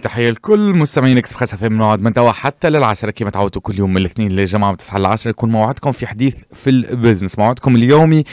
تحية لكل مستمعين اكس بخاسة في موعد من توا حتى للعشرة كما تعودتوا كل يوم من الاثنين للجمعة من تسعة للعشرة يكون موعدكم في حديث في البزنس موعدكم اليومي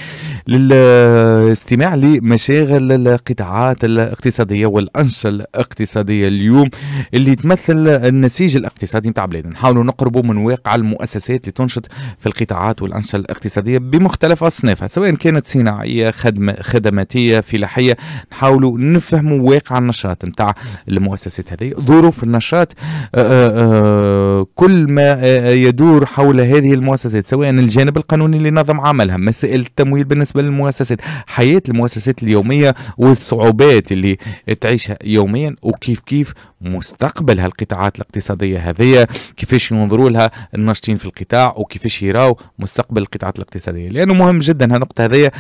للاستماع لمشاغل القطاعات الاقتصادية والأنشطة الاقتصادية اليوم اللي تمثل النسيج الاقتصادي نتاع بلادنا نحاولوا نقربوا من واقع المؤسسات اللي تنشط في القطاعات والأنشطة الاقتصادية بمختلف أصنافها سواء كانت صناعية خدمة خدماتية فلاحية نحاولوا نفهموا واقع النشاط نتاع المؤسسات هذه ظروف النشاط آه، آه، آه، كل ما يدور حول هذه المؤسسات سواء الجانب القانوني لنظم عملها مسائل التمويل بالنسبة للمؤسسات حياة المؤسسات اليومية والصعوبات اللي تعيشها يوميا وكيف كيف مستقبل هالقطاعات الاقتصادية هذه كيفاش ينظروا لها الناشطين في القطاع وكيفاش يراو مستقبل القطاعات الاقتصادية لأنه مهم جدا هالنقطة هذه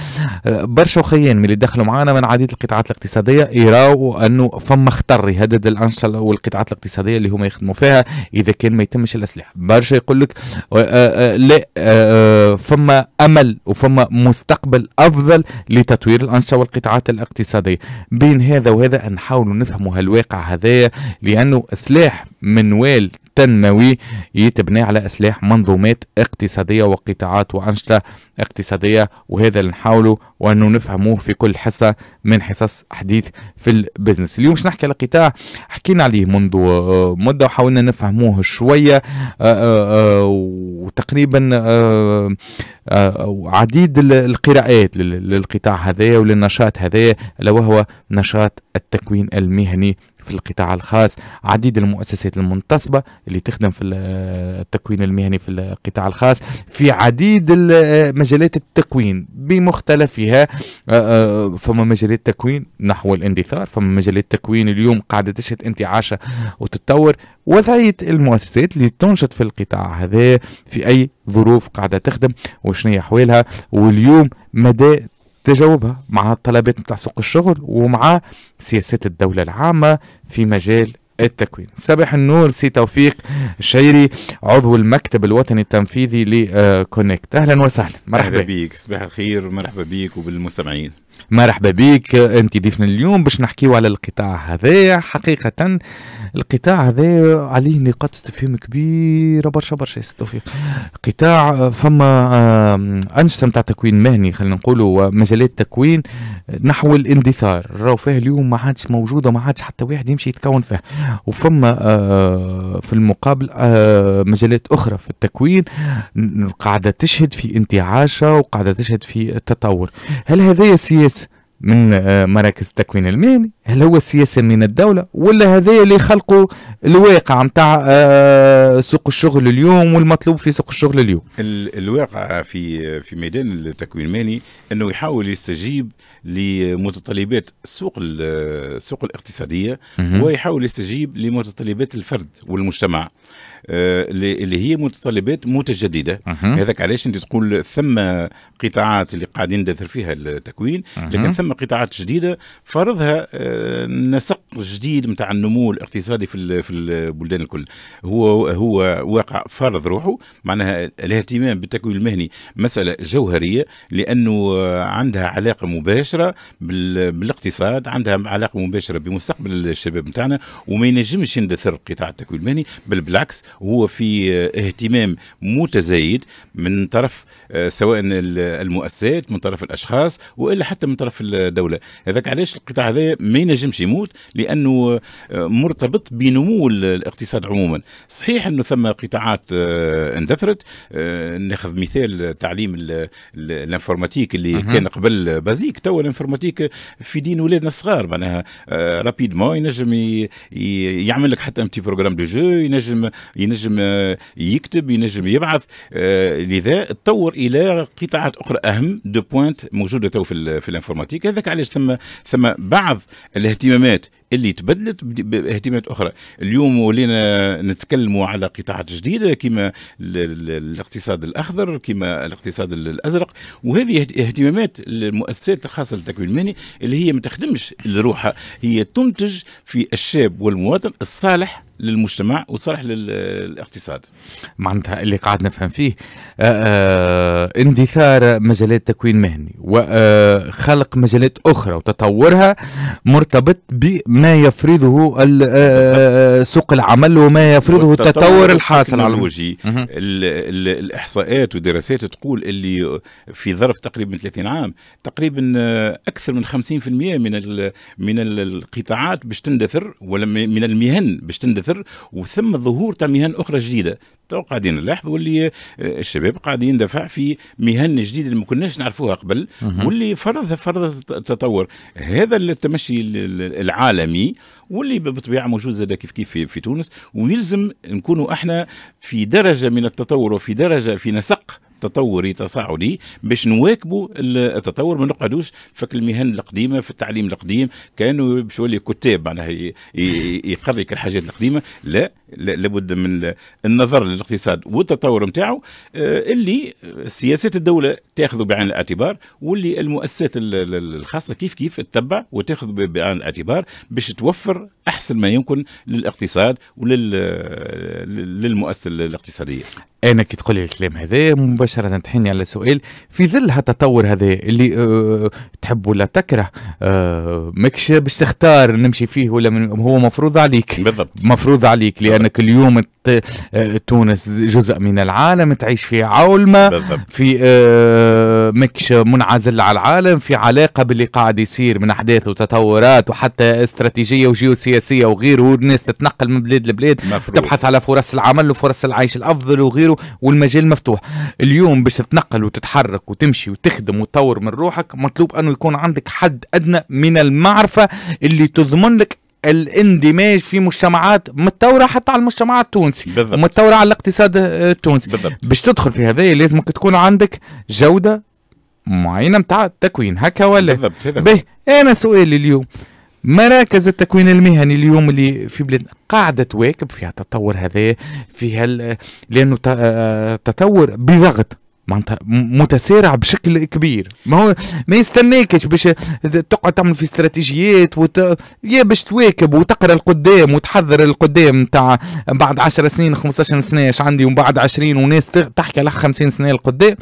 برشا وخيان من اللي دخلوا معنا من عديد القطاعات الاقتصادية يراو أنه فما خطر يهدد الأنشطة الفيصل والقطاعات الاقتصاديه اللي هما يخدموا فيها اذا كان ما يتمش الاسلحه برشا يقول لك آه، آه، آه، لا فما امل وفما مستقبل افضل لتطوير الانشطه والقطاعات الاقتصاديه بين هذا وهذا نحاولوا نفهموا هالواقع هذايا لانه سلاح منوال التنموي يتبني على أسلاح منظومات اقتصادية وقطاعات وأنشطة اقتصادية وهذا اللي نحاولوا وأنه نفهموه في كل حصة من حصص حديث في البزنس اليوم مش نحكي على قطاع حكينا عليه منذ آه، مدة وحاولنا نفهموه شوية آه، آه، وتقريبا عديد القراءات للقطاع هذا وللنشاط هذا ألا وهو نشاط التكوين المهني في القطاع الخاص عديد المؤسسات المنتصبة اللي تخدم في التكوين المهني في القطاع الخاص في عديد مجالات التكوين بمختلفها فما مجالات تكوين نحو الاندثار فما مجالات تكوين اليوم قاعدة تشهد انتعاشة وتتطور وضعية المؤسسات اللي تنشط في القطاع هذا في أي ظروف قاعدة تخدم وشنو هي أحوالها واليوم مدى تجاوبها مع الطلبات نتاع سوق الشغل ومع سياسات الدولة العامة في مجال التكوين صباح النور سي توفيق شيري عضو المكتب الوطني التنفيذي لكونكت آه، اهلا وسهلا مرحبا أهلا صباح الخير مرحبا بك وبالمستمعين مرحبا بك انت ضيفنا اليوم باش نحكيو على القطاع هذا حقيقه القطاع هذا عليه نقاط استفهام كبيره برشا برشا يا توفيق قطاع فما آه، انشطه نتاع تكوين مهني خلينا نقولوا ومجالات تكوين نحو الاندثار راهو فيه اليوم ما عادش موجوده ما عادش حتى واحد يمشي يتكون فيه وفما آه، في المقابل آه، مجالات أخرى في التكوين قاعدة تشهد في انتعاشة وقاعدة تشهد في التطور هل هذا سياسة من آه، مراكز التكوين المهني هل هو سياسة من الدولة ولا هذا اللي خلقوا الواقع متاع آه، سوق الشغل اليوم والمطلوب في سوق الشغل اليوم الواقع في في ميدان التكوين المهني انه يحاول يستجيب لمتطلبات السوق السوق الاقتصاديه ويحاول يستجيب لمتطلبات الفرد والمجتمع آه، اللي هي متطلبات متجدده هذاك علاش انت تقول ثم قطاعات اللي قاعدين ندثر فيها التكوين لكن ثم قطاعات جديده فرضها آه، نسق جديد نتاع النمو الاقتصادي في في البلدان الكل هو هو واقع فرض روحه معناها الاهتمام بالتكوين المهني مساله جوهريه لانه آه، عندها علاقه مباشره بالاقتصاد عندها علاقه مباشره بمستقبل الشباب نتاعنا وما ينجمش يندثر قطاع التكوين المهني بل بالعكس وهو في اهتمام متزايد من طرف آه، سواء المؤسسات من طرف الاشخاص والا حتى من طرف الدوله هذاك علاش القطاع هذا ما ينجمش يموت لانه آه، مرتبط بنمو الاقتصاد عموما صحيح انه ثم قطاعات آه، اندثرت ناخذ مثال تعليم الانفورماتيك اللي كان قبل بازيك تو الانفورماتيك في دين ولادنا الصغار معناها رابيدمون ينجم يعمل لك حتى امتي بروجرام دو جو ينجم ينجم آه، يكتب ينجم يبعث آه، لذا تطور الى قطاعات اخرى اهم دو بوينت موجوده تو في, في الانفورماتيك هذاك علاش ثم ثم بعض الاهتمامات اللي تبدلت باهتمامات اخرى اليوم ولينا نتكلموا على قطاعات جديده كما الاقتصاد الاخضر كما الاقتصاد الازرق وهذه اهتمامات المؤسسات الخاصه للتكوين المهني اللي هي ما تخدمش لروحها هي تنتج في الشاب والمواطن الصالح للمجتمع وصالح للاقتصاد معناتها اللي قاعد نفهم فيه آه، آه، اندثار مجالات تكوين مهني وخلق آه، مجالات أخرى وتطورها مرتبط بما يفرضه سوق العمل وما يفرضه التطور الحاصل على الوجه الإحصاءات والدراسات تقول اللي في ظرف تقريبا 30 عام تقريبا أكثر من 50% من من القطاعات باش تندثر ولا من المهن باش تندثر اثر وثم ظهور تاع مهن اخرى جديده تو قاعدين نلاحظوا اللي آه، الشباب قاعدين يندفع في مهن جديده اللي ما كناش نعرفوها قبل واللي فرض فرض تطور هذا التمشي العالمي واللي بطبيعه موجود زاد كيف كيف في, في تونس ويلزم نكونوا احنا في درجه من التطور وفي درجه في نسق تطوري تصاعدي باش نواكبوا التطور ما نقعدوش فك المهن القديمه في التعليم القديم كانوا باش يولي كتاب معناها يقري الحاجات القديمه لا لابد من النظر للاقتصاد والتطور نتاعو آه، اللي سياسات الدوله تاخذ بعين الاعتبار واللي المؤسسات الخاصه كيف كيف تتبع وتاخذ بعين الاعتبار باش توفر احسن ما يمكن للاقتصاد ولل للمؤسسه الاقتصاديه. انا كي تقول الكلام هذا مباشره تحيني على سؤال في ظل هالتطور هذا اللي أه تحب ولا تكره أه ماكش باش تختار نمشي فيه ولا من هو مفروض عليك بالضبط مفروض عليك لانك اليوم آه، تونس جزء من العالم تعيش في عولمة في آه، مكش منعزل على العالم في علاقة باللي قاعد يصير من أحداث وتطورات وحتى استراتيجية وجيوسياسية وغيره والناس تتنقل من بلاد لبلاد تبحث على فرص العمل وفرص العيش الأفضل وغيره والمجال مفتوح اليوم باش تتنقل وتتحرك وتمشي وتخدم وتطور من روحك مطلوب أنه يكون عندك حد أدنى من المعرفة اللي تضمن لك الاندماج في مجتمعات متطوره حتى على المجتمع التونسي بالضبط. ومتطوره على الاقتصاد آه، التونسي بالضبط. باش تدخل في هذايا لازمك تكون عندك جوده معينه متاع التكوين هكا ولا بالضبط به انا سؤالي اليوم مراكز التكوين المهني اليوم اللي في بلادنا قاعده تواكب فيها التطور هذا فيها لانه آه، تطور بضغط معناتها متسارع بشكل كبير ما هو ما يستناكش باش تقعد تعمل في استراتيجيات وت... يا باش تواكب وتقرا القدام وتحذر القدام تاع بعد 10 سنين 15 سنه اش عندي ومن بعد 20 وناس تحكي على 50 سنه القدام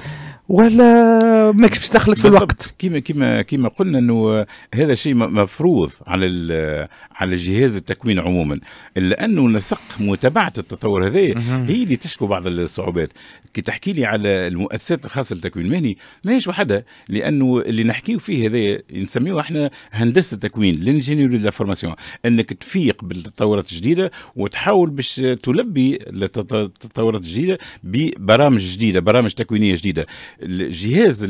ولا ماكش باش دخلت في الوقت كيما كيما كيما قلنا انه هذا شيء مفروض على على جهاز التكوين عموما لانه نسق متابعه التطور هذا هي اللي تشكو بعض الصعوبات كي تحكي لي على المؤسسات الخاصه للتكوين المهني ماهيش وحدها لانه اللي نحكيو فيه هذا نسميه احنا هندسه التكوين لانجينيور لا فورماسيون انك تفيق بالتطورات الجديده وتحاول باش تلبي التطورات الجديده ببرامج جديده برامج تكوينيه جديده الجهاز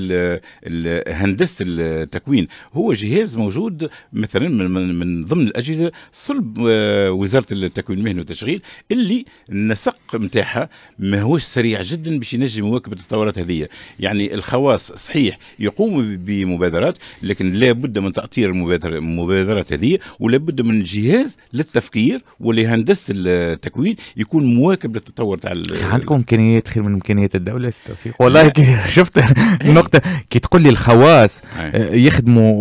هندسه التكوين هو جهاز موجود مثلا من, من ضمن الاجهزه صلب آه، وزاره التكوين المهني والتشغيل اللي النسق نتاعها ماهوش سريع جدا باش ينجم يواكب التطورات هذه يعني الخواص صحيح يقوموا بمبادرات لكن لا بد من تاطير المبادرات هذه ولا بد من جهاز للتفكير ولهندسه التكوين يكون مواكب للتطور تاع عندكم امكانيات خير من امكانيات الدوله والله شفت النقطه كي تقول لي الخواص آه، يخدموا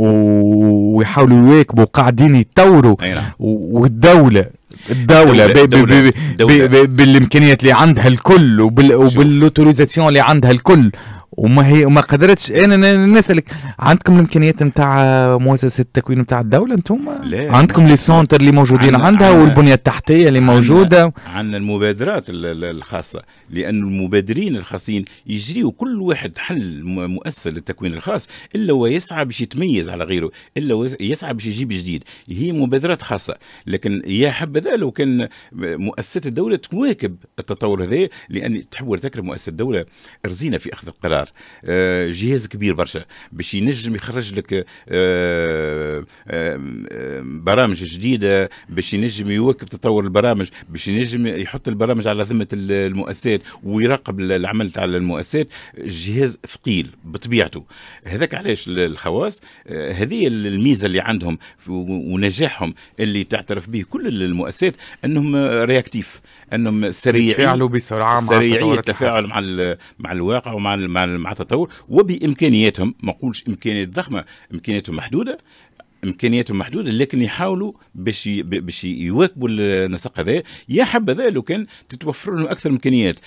ويحاولوا يواكبوا قاعدين يتطوروا نعم. والدوله الدولة, الدولة بالامكانيات اللي عندها الكل وبالاوتوريزاسيون اللي عندها الكل وما هي وما قدرتش انا نسالك عندكم الامكانيات نتاع مؤسسه التكوين نتاع الدوله انتم عندكم لي سونتر اللي موجودين عن عندها عن والبنيه التحتيه اللي موجوده عندنا المبادرات الخاصه لان المبادرين الخاصين يجريوا كل واحد حل مؤسسه للتكوين الخاص الا ويسعى باش يتميز على غيره الا يسعى باش يجيب جديد هي مبادرات خاصه لكن يا حبذا لو كان مؤسسه الدوله تواكب التطور هذا لان تحول تكرم مؤسسه الدوله رزينا في اخذ القرار الدولار آه، جهاز كبير برشا باش ينجم يخرج لك آه، آه، برامج جديده باش ينجم يواكب تطور البرامج باش ينجم يحط البرامج على ذمه المؤسسات ويراقب العمل تاع المؤسسات الجهاز ثقيل بطبيعته هذاك علاش الخواص هذه الميزه اللي عندهم ونجاحهم اللي تعترف به كل المؤسسات انهم رياكتيف انهم سريعين يتفاعلوا بسرعه مع سريعيه التفاعل مع مع الواقع ومع مع, مع التطور وبامكانياتهم ما نقولش امكانيات ضخمه امكانياتهم محدوده امكانياتهم محدوده لكن يحاولوا باش باش يواكبوا النسق هذا يا حبذا لو كان تتوفر لهم اكثر امكانيات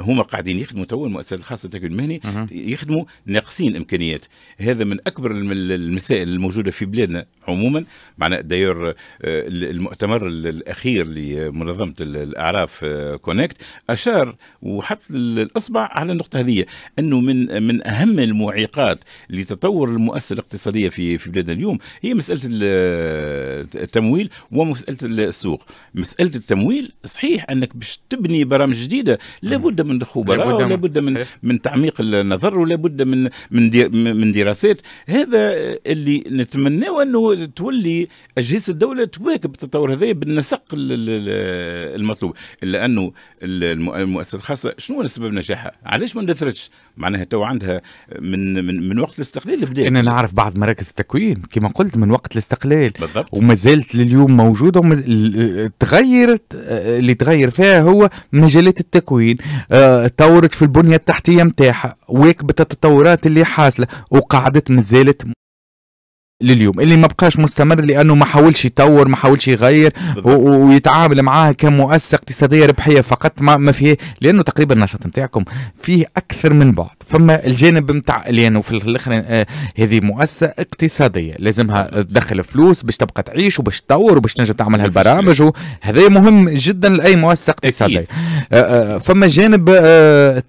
هما قاعدين يخدموا تو المؤسسات الخاصه بالتاكيد المهني يخدموا ناقصين امكانيات هذا من اكبر المسائل الموجوده في بلادنا عموما معنا داير آه، المؤتمر الاخير لمنظمه الاعراف آه، كونكت اشار وحط الاصبع على النقطه هذه انه من من اهم المعيقات لتطور المؤسسه الاقتصاديه في في بلادنا اليوم هي مساله آه، التمويل ومساله السوق مساله التمويل صحيح انك باش تبني برامج جديده لابد من خبراء ولا, ولا بد من من تعميق النظر ولا بد من من من دراسات هذا اللي نتمناه انه تولي اجهزه الدوله تواكب التطور هذا بالنسق المطلوب لانه المؤسسه الخاصه شنو سبب نجاحها؟ علاش ما اندثرتش؟ معناها تو عندها من من من وقت الاستقلال بدات انا نعرف بعض مراكز التكوين كما قلت من وقت الاستقلال بالضبط وما زالت لليوم موجوده تغيرت اللي تغير فيها هو مجالات التكوين طورت في البنية التحتية متاعها واكبت التطورات اللي حاصلة وقعدت مازالت لليوم اللي ما بقاش مستمر لانه ما حاولش يطور ما حاولش يغير ويتعامل معاها كمؤسسه اقتصاديه ربحيه فقط ما, ما فيه لانه تقريبا النشاط نتاعكم فيه اكثر من بعض فما الجانب نتاع لانه في الاخر آه، هذه مؤسسه اقتصاديه لازمها تدخل فلوس باش تبقى تعيش وباش تطور وباش تنجم تعمل هالبرامج هذا مهم جدا لاي مؤسسه اقتصاديه آه، آه، فما جانب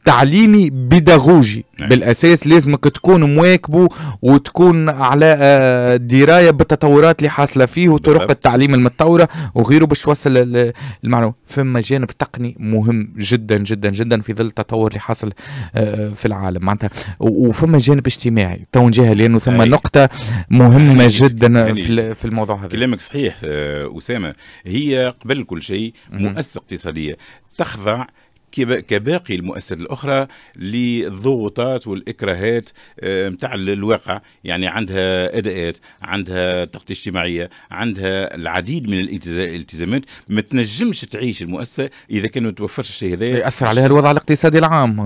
تعليمي بيداغوجي نعم. بالاساس لازمك تكون مواكبه وتكون على آه، درايه بالتطورات اللي حاصله فيه وطرق التعليم المتطوره وغيره باش توصل المعلومه فما جانب تقني مهم جدا جدا جدا في ظل التطور اللي حاصل آه، في العالم معناتها وفما جانب اجتماعي تو نجيها لانه ثم نقطه مهمه جدا في الموضوع هذا كلامك صحيح آه، اسامه هي قبل كل شيء مؤسسه اقتصاديه تخضع كباقي المؤسسات الاخرى للضغوطات والاكراهات نتاع آه، الواقع يعني عندها اداءات عندها تغطيه اجتماعيه عندها العديد من الالتزامات ما تنجمش تعيش المؤسسه اذا كان ما توفرش الشيء هذا ياثر عليها الوضع الاقتصادي العام آه،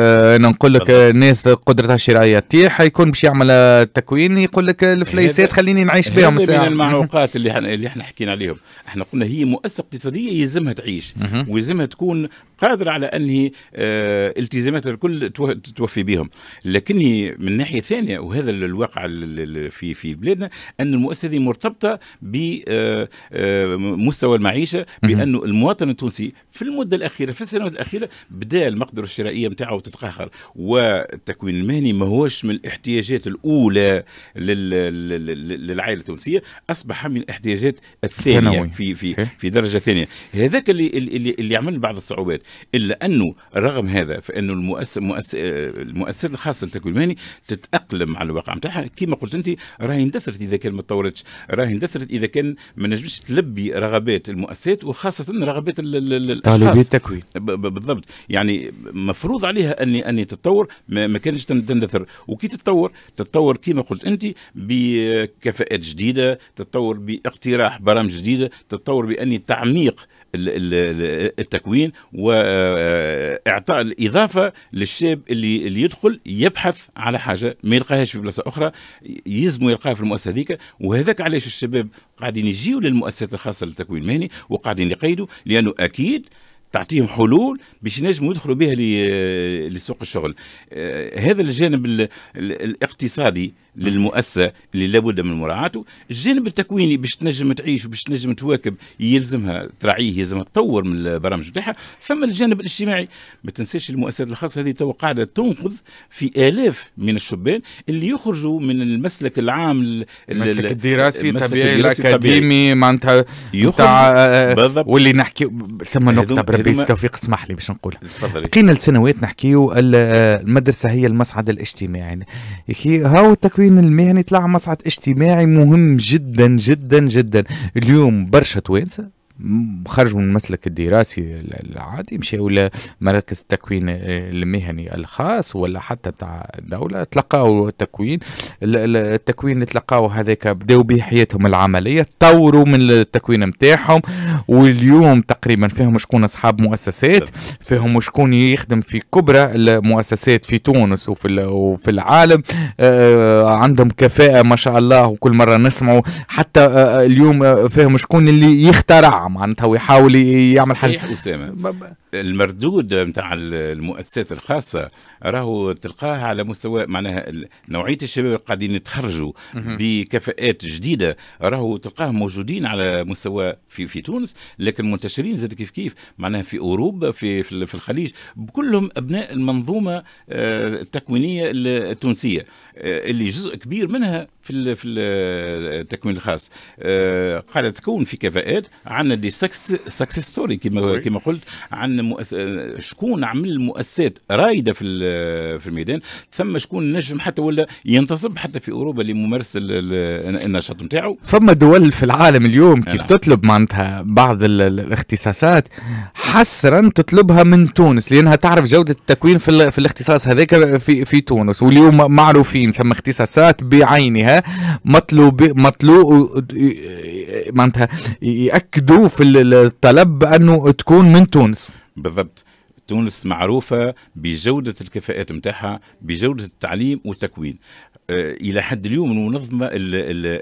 آه، انا نقول لك الناس قدرتها الشرائيه تطيح يكون باش يعمل تكوين يقول لك الفليسات خليني نعيش بهم من المعوقات اللي اللي احنا حكينا عليهم احنا قلنا هي مؤسسه اقتصاديه يلزمها تعيش ويلزمها تكون قادره قادر على انهي آه، التزامات الكل توفي بهم لكني من ناحيه ثانيه وهذا الواقع في في بلادنا ان المؤسسه هذه مرتبطه بمستوى آه، آه، المعيشه بانه المواطن التونسي في المده الاخيره في السنوات الاخيره بدا المقدره الشرائيه نتاعو تتقهقر والتكوين المهني ماهوش من الاحتياجات الاولى للعائله التونسيه اصبح من الاحتياجات الثانيه في في في درجه ثانيه هذاك اللي اللي, اللي عمل بعض الصعوبات الا انه رغم هذا فانه المؤسسه المؤس... المؤسس الخاصه للتكوين المهني تتاقلم على الواقع نتاعها كما قلت انت راهي اندثرت اذا كان ما تطورتش راهي اندثرت اذا كان ما نجمش تلبي رغبات المؤسسات وخاصه رغبات الاشخاص طالبي التكوين بالضبط يعني مفروض عليها اني اني تتطور ما, ما كانش تندثر وكي تتطور تتطور كما قلت انت بكفاءات جديده تتطور باقتراح برامج جديده تتطور باني تعميق التكوين واعطاء الاضافه للشاب اللي اللي يدخل يبحث على حاجه ما يلقاهاش في بلاصه اخرى يلزموا يلقاها في المؤسسه هذيك وهذاك علاش الشباب قاعدين يجيوا للمؤسسات الخاصه للتكوين المهني وقاعدين يقيدوا لانه اكيد تعطيهم حلول باش ينجموا يدخلوا بها لسوق الشغل آه، هذا الجانب الاقتصادي للمؤسسه اللي لابد من مراعاته الجانب التكويني باش تنجم تعيش وباش تنجم تواكب يلزمها تراعيه يلزمها تطور من البرامج بتاعها فما الجانب الاجتماعي ما تنساش المؤسسات الخاصه هذه تو قاعده تنقذ في الاف من الشبان اللي يخرجوا من المسلك العام المسلك الدراسي الطبيعي الاكاديمي معناتها تاع واللي نحكي ثم نقطه بربي توفيق اسمح لي باش نقولها بقينا السنوات نحكيو المدرسه هي المصعد الاجتماعي هاو التكوين التكوين المهني طلع مصعد اجتماعي مهم جدا جدا جدا اليوم برشا توانسه خرجوا من المسلك الدراسي العادي مشاو لمراكز التكوين المهني الخاص ولا حتى تاع الدوله تلقاو التكوين التكوين اللي تلقاو هذاك بداو به حياتهم العمليه طوروا من التكوين نتاعهم واليوم تقريبا فيهم شكون اصحاب مؤسسات فيهم شكون يخدم في كبرى المؤسسات في تونس وفي وفي العالم آه، عندهم كفاءه ما شاء الله وكل مره نسمعوا حتى آه، آه، اليوم فيهم شكون اللي يخترع معناتها ويحاول يعمل حاجه اسامه المردود نتاع المؤسسات الخاصه راهو تلقاه على مستوى معناها نوعيه الشباب اللي قاعدين يتخرجوا بكفاءات جديده راهو تلقاه موجودين على مستوى في في تونس لكن منتشرين زاد كيف كيف معناها في اوروبا في في الخليج كلهم ابناء المنظومه آه، التكوينيه التونسيه آه، اللي جزء كبير منها في في التكوين الخاص آه، قاعده تكون في كفاءات عندنا دي سكس ستوري كما كما قلت عندنا المؤس... شكون عمل مؤسسات رايده في في الميدان ثم شكون نجم حتى ولا ينتصب حتى في اوروبا لممارسه النشاط نتاعو فما دول في العالم اليوم كيف نعم. تطلب معناتها بعض الاختصاصات حسرا تطلبها من تونس لانها تعرف جوده التكوين في, في الاختصاص هذاك في في تونس واليوم معروفين ثم اختصاصات بعينها مطلوب مطلوب معناتها ياكدوا في الطلب انه تكون من تونس بالضبط تونس معروفة بجودة الكفاءات متاعها بجودة التعليم والتكوين آه، إلى حد اليوم المنظمة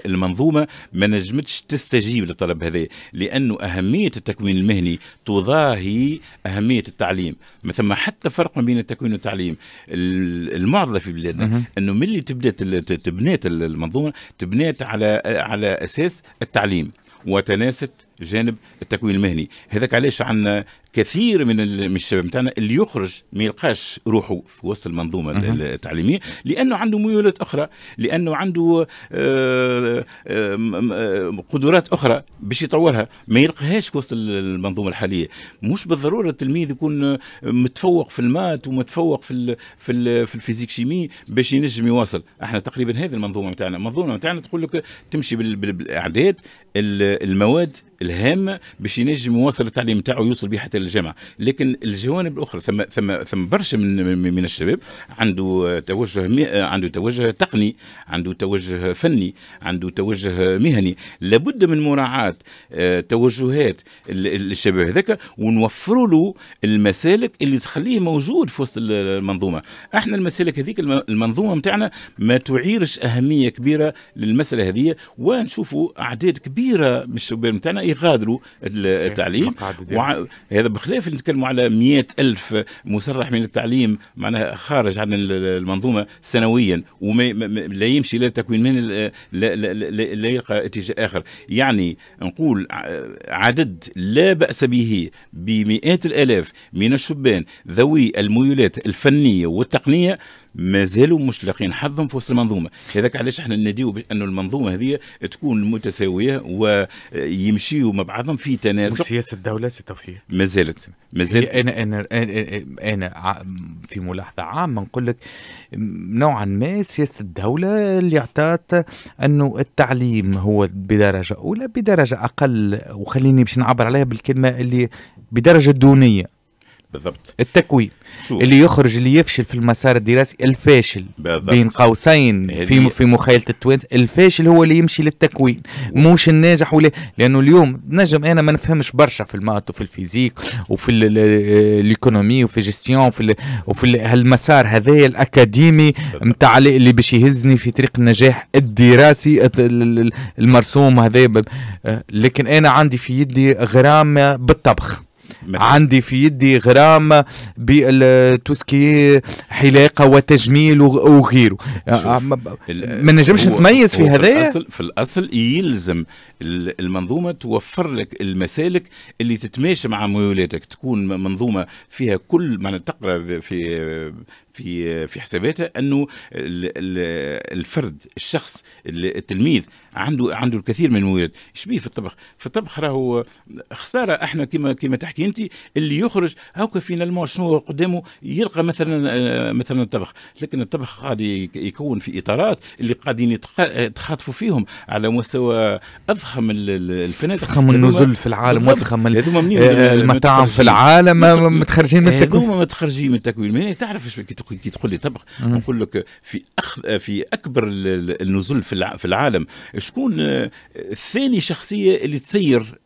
المنظومة ما نجمتش تستجيب للطلب هذا لأنه أهمية التكوين المهني تضاهي أهمية التعليم ما ثم حتى فرق ما بين التكوين والتعليم المعضلة في بلادنا أنه من اللي تبدأت تبنيت المنظومة تبنيت على على أساس التعليم وتناست جانب التكوين المهني هذاك علاش عندنا كثير من الشباب بتاعنا اللي يخرج ما يلقاش روحه في وسط المنظومه التعليميه لانه عنده ميولات اخرى لانه عنده آه، آه، قدرات اخرى باش يطورها ما يلقاهاش في وسط المنظومه الحاليه مش بالضروره التلميذ يكون متفوق في المات ومتفوق في الـ في الـ في الفيزيك شيمي باش ينجم يواصل احنا تقريبا هذه المنظومه نتاعنا المنظومه نتاعنا تقول لك تمشي بالاعداد المواد الهامه باش ينجم يواصل التعليم بتاعه يوصل به حتى الجامعه لكن الجوانب الاخرى ثم ثم ثم برشا من من الشباب عنده توجه مي... عنده توجه تقني عنده توجه فني عنده توجه مهني لابد من مراعاه آه، توجهات الشباب هذاك ونوفروا له المسالك اللي تخليه موجود في وسط المنظومه احنا المسالك هذيك المنظومه نتاعنا ما تعيرش اهميه كبيره للمساله هذه ونشوفوا اعداد كبيره من الشباب نتاعنا يغادروا التعليم وع... هذا بخلاف اللي نتكلموا على مئة ألف مسرح من التعليم معناها خارج عن المنظومة سنويا وما لا يمشي لا تكوين من لا, لا, لا, لا يلقى اتجاه آخر يعني نقول عدد لا بأس به بمئات الآلاف من الشبان ذوي الميولات الفنية والتقنية ما زالوا مش لاقيين حظهم في وسط المنظومه هذاك علاش احنا نديو بانه المنظومه هذه تكون متساويه ويمشيوا مع بعضهم في تناسق وسياسه الدوله سي توفيق ما زالت ما زالت انا انا انا في ملاحظه عامه نقول لك نوعا ما سياسه الدوله اللي اعطت انه التعليم هو بدرجه اولى بدرجه اقل وخليني باش نعبر عليها بالكلمه اللي بدرجه دونيه بالضبط التكوين شوف. اللي يخرج اللي يفشل في المسار الدراسي الفاشل بالضبط. بين قوسين في في مخيله التوينز الفاشل هو اللي يمشي للتكوين و... مش الناجح ولا لانه اليوم نجم انا ما نفهمش برشا في المات وفي الفيزيك وفي الايكونومي وفي جيستيون وفي ال... وفي هالمسار هذايا الاكاديمي نتاع اللي باش يهزني في طريق النجاح الدراسي المرسوم هذا آه، لكن انا عندي في يدي غرام بالطبخ مثلا. عندي في يدي غرام بالتوسكي حلاقه وتجميل وغيره ما نجمش نتميز في هذايا في الاصل في الاصل يلزم المنظومه توفر لك المسالك اللي تتماشى مع ميولاتك تكون منظومه فيها كل ما تقرا في في في حساباتها انه الفرد الشخص التلميذ عنده عنده الكثير من المميزات ايش في الطبخ في الطبخ راهو خساره احنا كما كما تحكي انت اللي يخرج هاكا فينا نلمون شنو قدامه يلقى مثلا آه، مثلا الطبخ لكن الطبخ قاعد يكون في اطارات اللي قاعدين يتخاطفوا فيهم على مستوى اضخم الفنادق اضخم النزل في العالم واضخم آه، المطاعم في العالم متخرجين من التكوين هذوما متخرجين من التكوين تعرف ايش كي تقول لي طبخ نقول لك في أخ... في اكبر النزل في, الع... في العالم شكون آه، ثاني شخصيه اللي تسير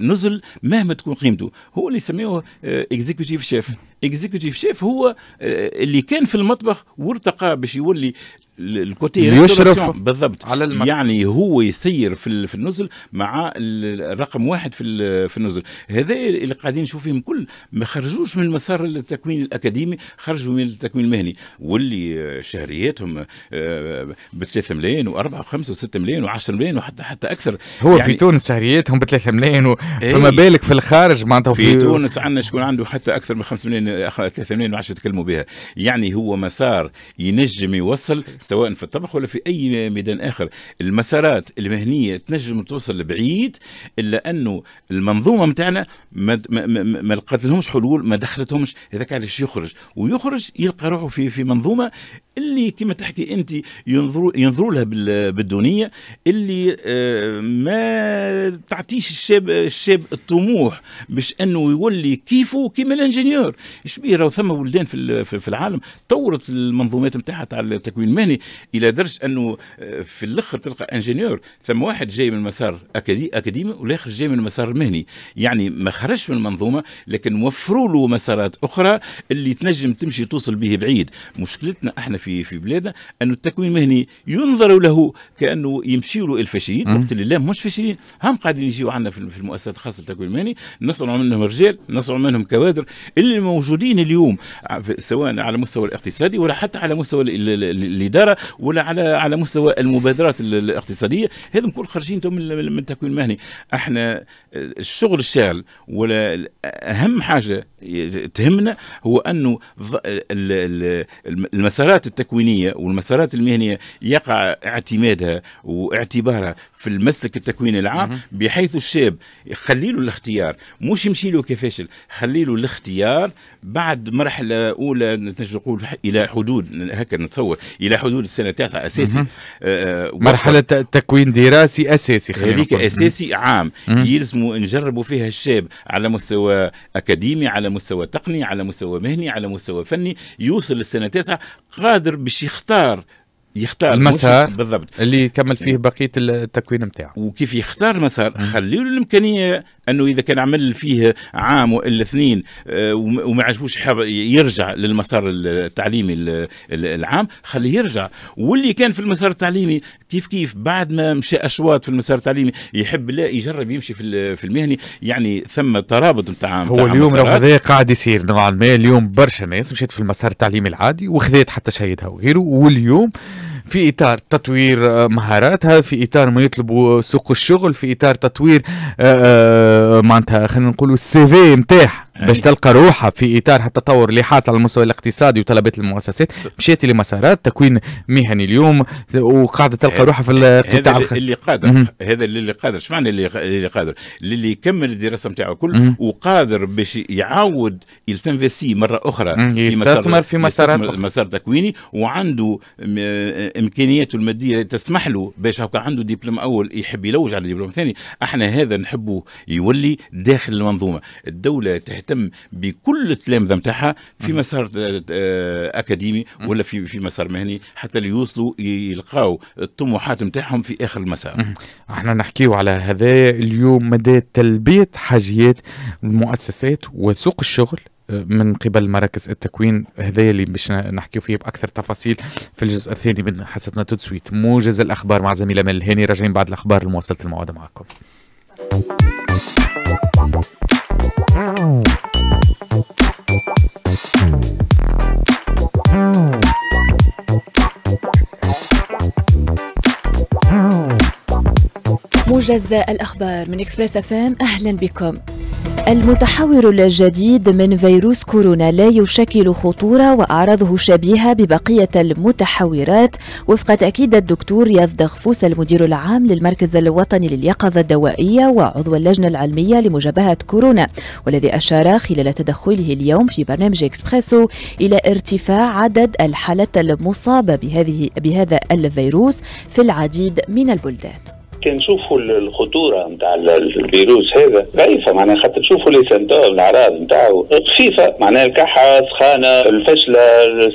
نزل مهما تكون قيمته هو اللي يسميوه اكزيكوتيف شيف اكزيكوتيف شيف هو آه، اللي كان في المطبخ وارتقى باش يولي الكوتي يشرف بالضبط على المك... يعني هو يسير في في النزل مع الرقم واحد في في النزل هذا اللي قاعدين نشوف فيهم كل ما خرجوش من مسار التكوين الاكاديمي خرجوا من التكوين المهني واللي شهرياتهم آه، ب 3 ملايين و4 و5 و6 ملايين و10 ملايين وحتى حتى اكثر هو يعني في تونس شهرياتهم ب 3 ملايين و... إيه. فما بالك في الخارج معناتها في, في تونس عندنا شكون عنده حتى اكثر من 5 ملايين 3 ملايين و10 تكلموا بها يعني هو مسار ينجم يوصل سواء في الطبخ ولا في اي ميدان اخر المسارات المهنيه تنجم توصل لبعيد الا انه المنظومه نتاعنا ما, ما, لقات لهمش حلول ما دخلتهمش هذاك علاش يخرج ويخرج يلقى روحه في في منظومه اللي كما تحكي انت ينظروا ينظروا لها بالدونيه اللي آه، ما تعطيش الشاب الشاب الطموح باش انه يولي كيفه كيما اش بيه راهو ثم ولدان في في العالم طورت المنظومات نتاعها تاع التكوين المهني الى درجه انه آه، في الاخر تلقى انجنيور ثم واحد جاي من مسار اكاديمي والاخر جاي من مسار مهني يعني ما خرجش من المنظومه لكن وفروا له مسارات اخرى اللي تنجم تمشي توصل به بعيد مشكلتنا احنا في في بلادنا أن التكوين المهني ينظر له كأنه يمشي له الفاشيين وقت اللي لا مش فاشيين هم قاعدين يجيو عندنا في المؤسسات الخاصة بالتكوين المهني نصنع منهم رجال نصنع منهم كوادر اللي موجودين اليوم سواء على مستوى الاقتصادي ولا حتى على مستوى الإدارة ولا على على مستوى المبادرات الاقتصادية هذم كل خارجين من التكوين المهني احنا آه، الشغل الشاغل ولا أهم حاجة تهمنا هو انه المسارات التكوينيه والمسارات المهنيه يقع اعتمادها واعتبارها في المسلك التكويني العام بحيث الشاب يخلي له الاختيار مش يمشي له كفاشل خلي له الاختيار بعد مرحله اولى نقول الى حدود هكا نتصور الى حدود السنه التاسعه اساسي آه, آه، مرحله تكوين دراسي اساسي خلينا هذيك اساسي عام يلزموا نجربوا فيها الشاب على مستوى اكاديمي على مستوى تقني على مستوى مهني على مستوى فني يوصل للسنه التاسعه قادر باش يختار يختار المسار بالضبط اللي يكمل فيه يعني بقيه التكوين نتاعو وكيف يختار المسار خليه له الامكانيه انه اذا كان عمل فيه عام والا اثنين آه، وما عجبوش حاب يرجع للمسار التعليمي العام خليه يرجع واللي كان في المسار التعليمي كيف كيف بعد ما مشى اشواط في المسار التعليمي يحب لا يجرب يمشي في في المهني يعني ثم ترابط نتاع هو اليوم لو هذا قاعد يصير نوعا ما اليوم برشا ناس مشيت في المسار التعليمي العادي وخذيت حتى شهيدها وغيره واليوم في اطار تطوير آه، مهاراتها في اطار ما يطلبوا سوق الشغل في اطار تطوير آه، آه، معناتها خلينا نقولوا السي في نتاعها باش تلقى روحها في اطار التطور اللي حاصل على المستوى الاقتصادي وطلبات المؤسسات مشيت لمسارات تكوين مهني اليوم وقاعده تلقى روحها في القطاع هذا اللي قادر هذا اللي قادر اش معنى اللي قادر اللي يكمل الدراسه نتاعو كل وقادر باش يعاود يلسنفيسي مره اخرى في مسار في مسارات مسار تكويني وعنده امكانياته الماديه تسمح له باش هكا عنده دبلوم اول يحب يلوج على دبلوم ثاني احنا هذا نحبه يولي داخل المنظومه الدوله تحت تهتم بكل التلامذه نتاعها في مسار آه، آه، اكاديمي ولا في في مسار مهني حتى ليوصلوا يلقاو الطموحات نتاعهم في اخر المسار. احنا نحكيو على هذا اليوم مدى تلبيه حاجيات المؤسسات وسوق الشغل آه، من قبل مراكز التكوين هذا اللي باش نحكيو فيه باكثر تفاصيل في الجزء الثاني من حصتنا تدسويت موجز الاخبار مع زميله مال الهاني راجعين بعد الاخبار لمواصله المواد معكم. Ow. موجز الأخبار من إكسبريس أفام أهلا بكم المتحور الجديد من فيروس كورونا لا يشكل خطورة وأعراضه شبيهة ببقية المتحورات وفق تأكيد الدكتور رياض دغفوس المدير العام للمركز الوطني لليقظة الدوائية وعضو اللجنة العلمية لمجابهة كورونا والذي أشار خلال تدخله اليوم في برنامج إكسبريسو إلى ارتفاع عدد الحالات المصابة بهذه بهذا الفيروس في العديد من البلدان نشوفوا الخطوره نتاع الفيروس هذا ضعيفه معناها خاطر نشوفوا لي سيمتوم الاعراض نتاعو خفيفه معناها الكحه سخانه الفشله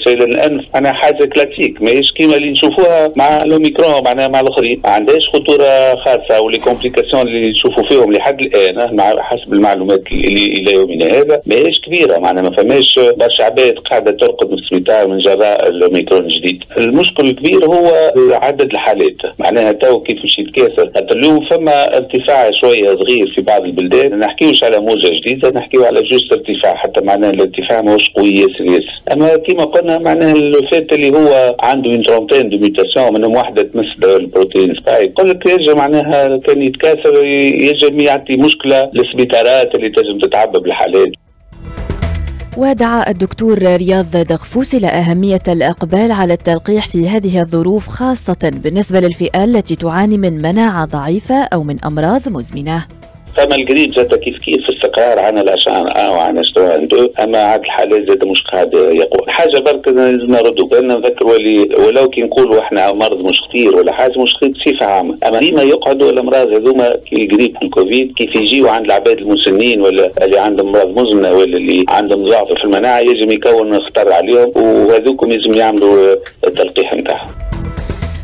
سيل الانف معناها حاجه كلاسيك ماهيش كيما اللي نشوفوها مع الاوميكرون معناها مع الاخرين ما عندهاش خطوره خاصه ولي كومبليكاسيون اللي نشوفوا فيهم لحد الان اه، مع حسب المعلومات اللي الى يومنا هذا ماهيش كبيره معناها ما فماش برشا عباد قاعده ترقد في السبيطار من جراء الاوميكرون الجديد المشكل الكبير هو عدد الحالات معناها تو كيف مشيت كاس الاسد اليوم فما ارتفاع شويه صغير في بعض البلدان ما نحكيوش على موجه جديده نحكيو على جوز ارتفاع حتى معناها الارتفاع ماهوش قوي ياسر ياسر اما كما قلنا معناها الفات اللي هو عنده اون ترونتين دو ميوتاسيون منهم واحده تمس البروتين سباي يقول لك يجي معناها كان يتكاثر يجم يعطي مشكله للسبيطارات اللي تنجم تتعبى بالحالات ودعا الدكتور رياض دغفوس إلى أهمية الإقبال على التلقيح في هذه الظروف خاصة بالنسبة للفئة التي تعاني من مناعة ضعيفة أو من أمراض مزمنة اما الجريد زاد كيف كيف استقرار عن الاشعار اه وعن اشتوان دو اما عاد الحالات زاد مش قاعد يقول حاجه برك لازم نردوا بالنا نذكروا ولي ولو كي نقولوا احنا مرض مش خطير ولا حاجه مش خطير بصفه عامه اما ديما يقعدوا الامراض هذوما الجريب الكوفيد كيف يجيوا عند العباد المسنين ولا اللي عندهم امراض مزمنه ولا اللي عندهم ضعف في المناعه يجم يكون خطر عليهم وهذوكم يجم يعملوا التلقيح نتاعهم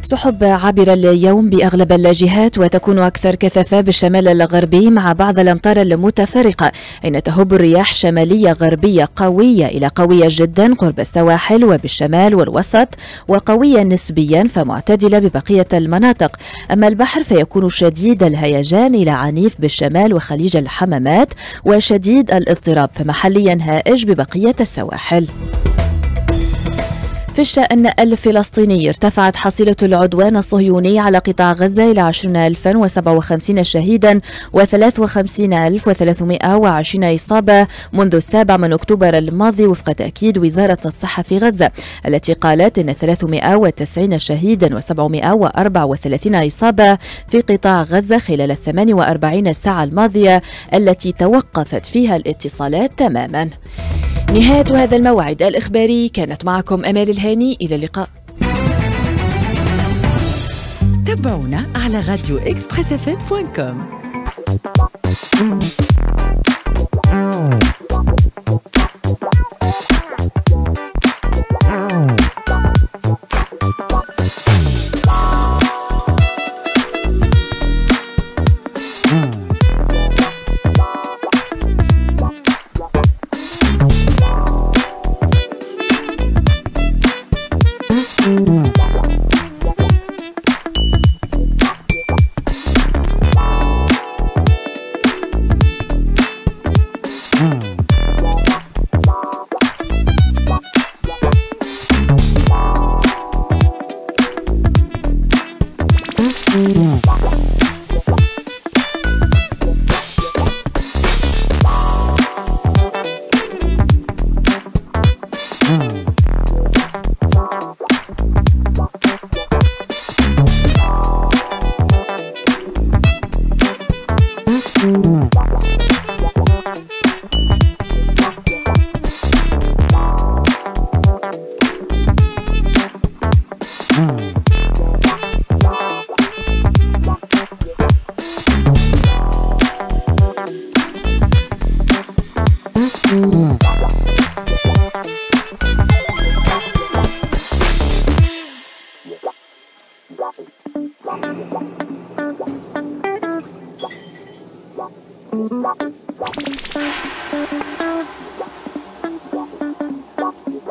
سحب عابرة اليوم بأغلب الجهات وتكون أكثر كثافة بالشمال الغربي مع بعض الأمطار المتفرقة أين تهب الرياح شمالية غربية قوية إلى قوية جدا قرب السواحل وبالشمال والوسط وقوية نسبيا فمعتدلة ببقية المناطق أما البحر فيكون شديد الهيجان إلى عنيف بالشمال وخليج الحمامات وشديد الاضطراب فمحليا هائج ببقية السواحل في الشأن الفلسطيني ارتفعت حصيلة العدوان الصهيوني على قطاع غزة إلى 20057 شهيدا و53320 إصابة منذ السابع من أكتوبر الماضي وفق تأكيد وزارة الصحة في غزة التي قالت إن 390 شهيدا و734 إصابة في قطاع غزة خلال ال 48 ساعة الماضية التي توقفت فيها الاتصالات تماما نهاية هذا الموعد الإخباري كانت معكم أمال الهاني إلى اللقاء تابعونا على راديو اكسبريس اف ام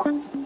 Thank you.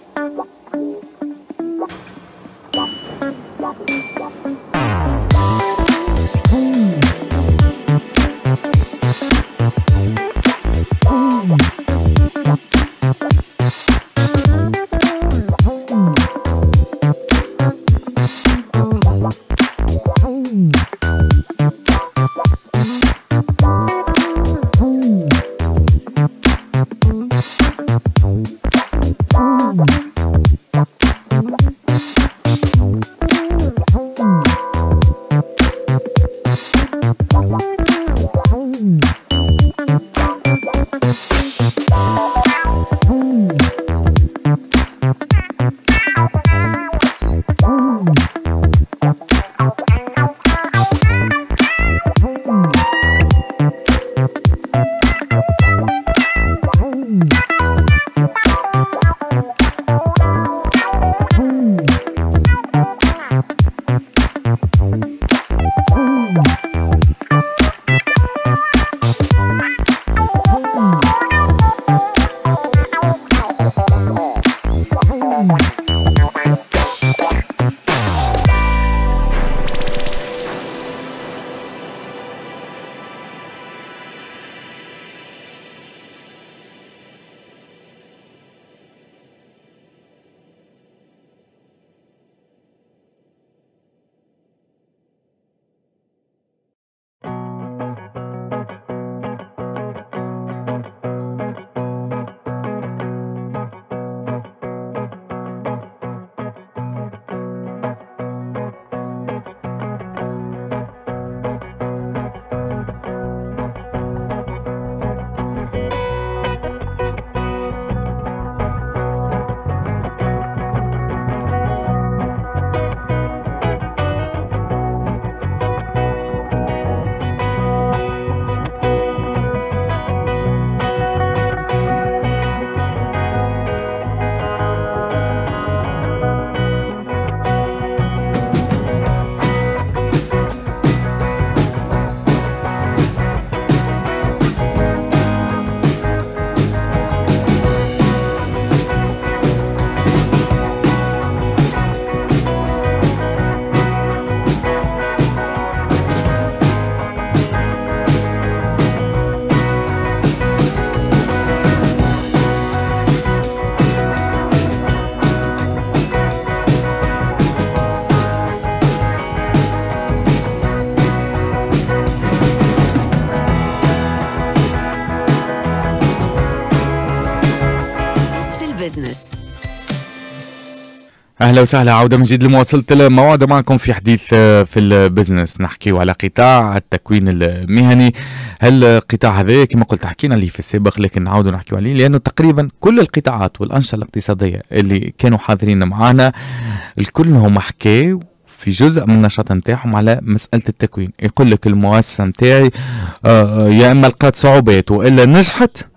اهلا وسهلا عوده من جديد لمواصله الموعد معكم في حديث آه، في البزنس نحكي على قطاع التكوين المهني هل القطاع هذا كما قلت حكينا ليه في السابق لكن نعود نحكي عليه لانه تقريبا كل القطاعات والانشطه الاقتصاديه اللي كانوا حاضرين معنا الكل هم حكاوا في جزء من النشاط نتاعهم على مساله التكوين يقول لك المؤسسه نتاعي آه، يا اما لقات صعوبات والا نجحت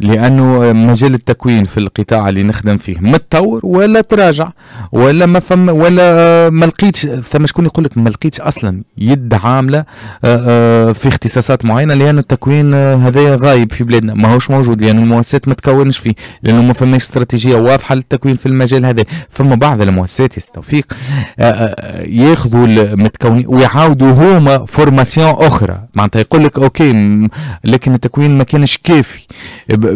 لانه مجال التكوين في القطاع اللي نخدم فيه متطور ولا تراجع ولا ما فم ولا آه، ما لقيتش ثم شكون يقول لك ما لقيتش اصلا يد عامله آه، آه، في اختصاصات معينه لان التكوين هذا غايب في بلادنا ماهوش موجود لان المؤسسات ما تكونش فيه لانه ما فماش استراتيجيه واضحه للتكوين في المجال هذا فما بعض المؤسسات يستوفيق ياخذوا المتكونين ويعاودوا هما فورماسيون اخرى معناتها يقول لك اوكي لكن التكوين ما كانش كافي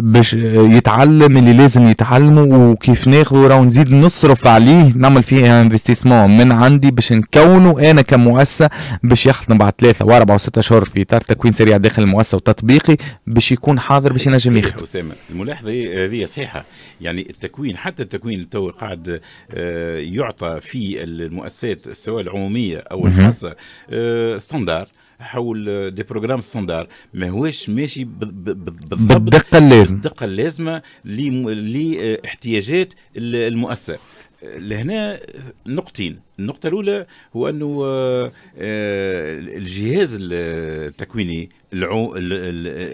باش يتعلم اللي لازم يتعلمه وكيف ناخذه راه نزيد نصرف عليه نعمل فيه انفستيسمون من عندي باش نكونه انا كمؤسسه باش يخدم بعد ثلاثه واربعه وسته اشهر في اطار تكوين سريع داخل المؤسسه وتطبيقي باش يكون حاضر باش ينجم يخدم. اسامه الملاحظه هذه صحيحه يعني التكوين حتى التكوين تو قاعد آه، يعطى في المؤسسات سواء العموميه او الخاصه ستاندار آه، حول دي بروغرام ستاندار هوش ماشي بالضبط بالدقه اللازمه بالدقه اللازمه لاحتياجات المؤسسه لهنا نقطتين النقطة الأولى هو أنه آه، الجهاز التكويني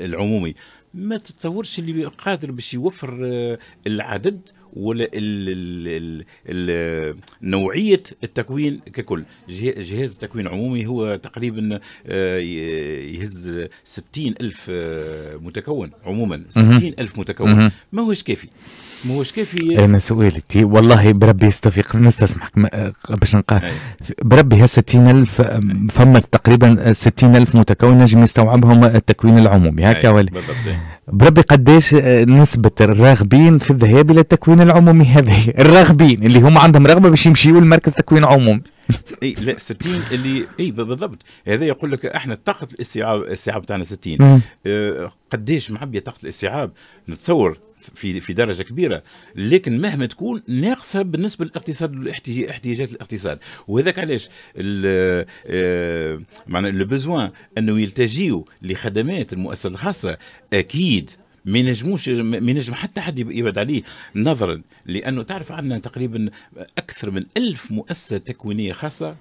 العمومي ما تتصورش اللي قادر باش يوفر آه، العدد ونوعيه التكوين ككل جهاز التكوين العمومي هو تقريبا آه، يهز 60 آه، الف متكون عموما 60 الف متكون ما هوش كافي موش هوش انا سؤالتي والله بربي يستفيق نستسمحك باش نقا بربي ها 60000 فما تقريبا 60000 متكون نجم يستوعبهم التكوين العمومي هكا ولا بربي قداش آه، نسبة الراغبين في الذهاب إلى التكوين العمومي هذا الراغبين اللي هم عندهم رغبة باش يمشيوا لمركز تكوين عمومي اي لا 60 اللي اي بالضبط هذا يقول لك احنا طاقه الاستيعاب الاستيعاب تاعنا 60 آه قديش معبيه طاقه الاستيعاب نتصور في في درجه كبيره لكن مهما تكون ناقصه بالنسبه للاقتصاد احتياجات الاقتصاد وهذاك علاش معنى لو بوزوان انه يلتجيوا لخدمات المؤسسه الخاصه اكيد ما ينجموش ما ينجم حتى حد يبعد عليه نظرا لانه تعرف عندنا تقريبا اكثر من ألف مؤسسه تكوينيه خاصه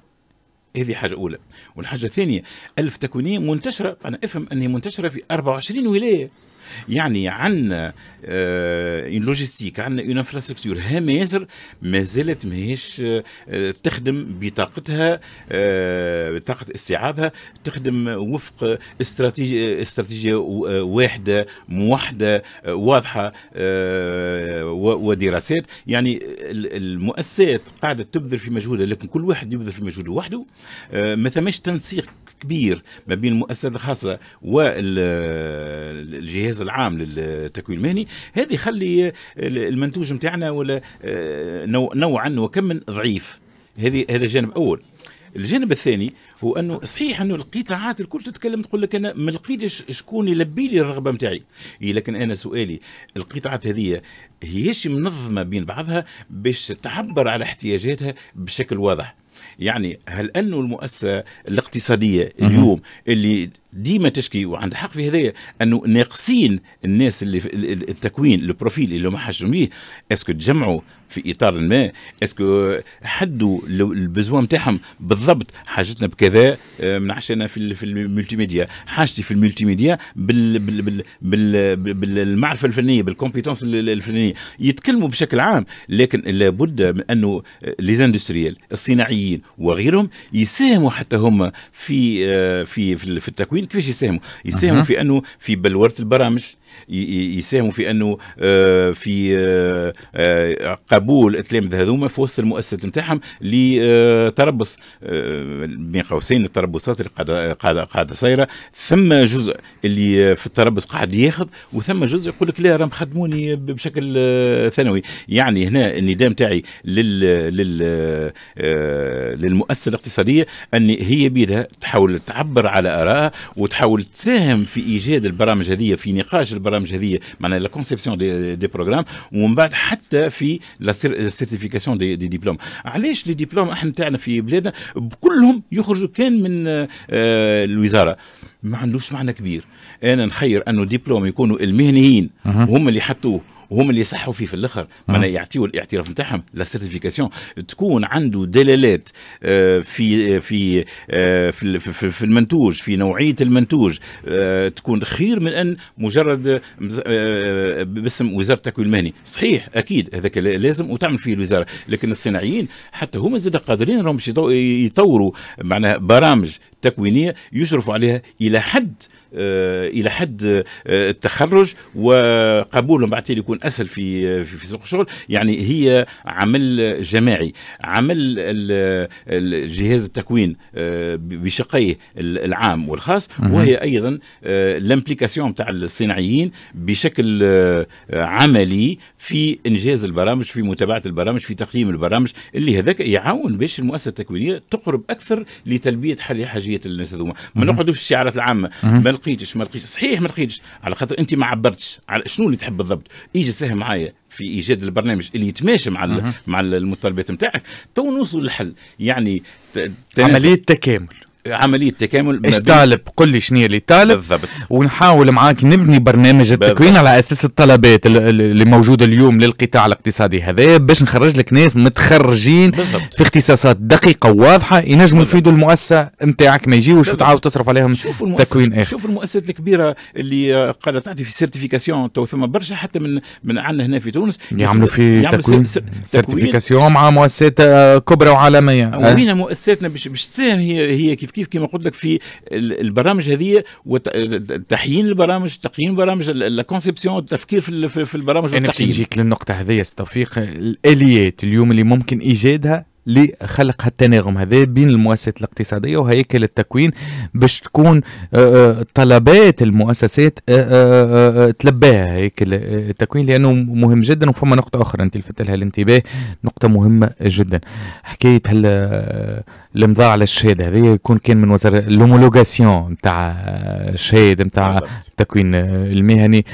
هذه حاجة أولى والحاجة الثانية ألف تكوينية منتشرة أنا أفهم أنها منتشرة في 24 ولاية يعني عندنا اون لوجيستيك عندنا اون انفراستركتور هامه ياسر ما زالت ماهيش آه، تخدم بطاقتها بطاقه آه، استيعابها تخدم وفق استراتيجيه استراتيجيه واحده موحده آه، واضحه ودراسات يعني المؤسسات قاعده تبذل في مجهودها لكن كل واحد يبذل في مجهوده وحده ما ثماش تنسيق كبير ما بين المؤسسات الخاصه والجهاز العام للتكوين المهني هذه يخلي المنتوج نتاعنا ولا آه، نوعا وكم ضعيف هذه هذا جانب اول الجانب الثاني هو انه صحيح انه القطاعات الكل تتكلم تقول لك انا ما لقيتش شكون يلبي لي الرغبه نتاعي إيه، لكن انا سؤالي القطاعات هذه هيش منظمه بين بعضها باش تعبر على احتياجاتها بشكل واضح يعني هل انه المؤسسه الاقتصاديه اليوم اللي ديما تشكي وعندها حق في هذايا انه ناقصين الناس اللي التكوين البروفيل اللي ما حاجتهم بيه اسكو تجمعوا في اطار ما اسكو حدوا البزوا نتاعهم بالضبط حاجتنا بكذا آه، من انا في في الملتي ميديا حاجتي في الملتي ميديا بالمعرفه الفنيه بالكومبيتونس الفنيه يتكلموا بشكل عام لكن لابد من انه ليزاندستريال الصناعيين وغيرهم يساهموا حتى هم آه، في في في التكوين المساهمين كيفاش يساهموا؟ يساهموا أه. في انه في بلوره البرامج يساهموا في انه آه، في آه، آه، قبول التلامذه هذوما في وسط المؤسسات نتاعهم لتربص بين قوسين التربصات اللي قاعده قاعده قاعده صايره ثم جزء اللي في التربص قاعد ياخذ وثم جزء يقول لك لا راهم خدموني بشكل ثانوي يعني هنا النداء نتاعي لل لل للمؤسسه الاقتصاديه ان هي بيدها تحاول تعبر على ارائها وتحاول تساهم في ايجاد البرامج هذه في نقاش البرامج هذه معناها لا كونسيبسيون دي, دي بروغرام ومن بعد حتى في لا سيرتيفيكاسيون دي, دي ديبلوم علاش لي ديبلوم احنا تاعنا في بلادنا كلهم يخرجوا كان من آه، الوزاره ما عندوش معنى كبير انا نخير انه ديبلوم يكونوا المهنيين أه. هم اللي حطوه وهم اللي يصحوا فيه في الاخر معناها آه. يعطيوا الاعتراف نتاعهم لا سيرتيفيكاسيون تكون عنده دلالات آه، في آه، في في في المنتوج في نوعيه المنتوج تكون خير من ان مجرد باسم وزاره التكوين المهني صحيح اكيد هذاك لازم وتعمل فيه الوزاره لكن الصناعيين حتى هما زاد قادرين راهم يطوروا معناها برامج تكوينيه يشرف عليها الى حد آه، الى حد آه، التخرج وقبولهم بعد يكون اسهل في في سوق الشغل يعني هي عمل جماعي عمل الجهاز التكوين آه، بشقيه العام والخاص وهي ايضا الامبليكاسيون تاع الصناعيين بشكل عملي في انجاز البرامج في متابعه البرامج في تقييم البرامج اللي هذاك يعاون باش المؤسسه التكوينيه تقرب اكثر لتلبيه حاجه خلفيه الناس هذوما ما نقعدوش في الشعارات العامه ما لقيتش ما لقيتش صحيح ما لقيتش على خاطر انت ما عبرتش على شنو اللي تحب بالضبط اجي ساهم معايا في ايجاد البرنامج اللي يتماشى مع مع المتطلبات نتاعك تو نوصلوا للحل يعني عمليه تكامل عمليه تكامل ايش طالب قل لي شنو اللي طالب بالضبط ونحاول معاك نبني برنامج التكوين على اساس الطلبات اللي موجوده اليوم للقطاع الاقتصادي هذا باش نخرج لك ناس متخرجين بالضبط. في اختصاصات دقيقه وواضحه ينجموا يفيدوا المؤسسه نتاعك ما يجيوش وتعاود تصرف عليهم شوف تكوين اخر شوف المؤسسات الكبيره اللي آه، قالت تعطي في سيرتيفيكاسيون تو ثم برشا حتى من من عندنا هنا في تونس يعملوا في تكوين سيرتيفيكاسيون مع مؤسسات آه، كبرى وعالميه وين مؤسساتنا باش تساهم هي هي كيف كيف كيف كما قلت لك في البرامج هذه وتحيين البرامج تقييم البرامج لا كونسيبسيون التفكير في, في البرامج انا باش نجيك للنقطه هذه استوفيق الاليات اليوم اللي ممكن ايجادها لخلق هالتناغم هذا بين المؤسسات الاقتصاديه وهيكل التكوين باش تكون آه، آه، طلبات المؤسسات آه، تلباها هيكل التكوين لانه مهم جدا وفما نقطه اخرى انت لفت لها الانتباه نقطه مهمه جدا حكايه هل الامضاء على الشهاده هذه يكون كان من وزاره الهومولوغاسيون نتاع الشهاده نتاع التكوين المهني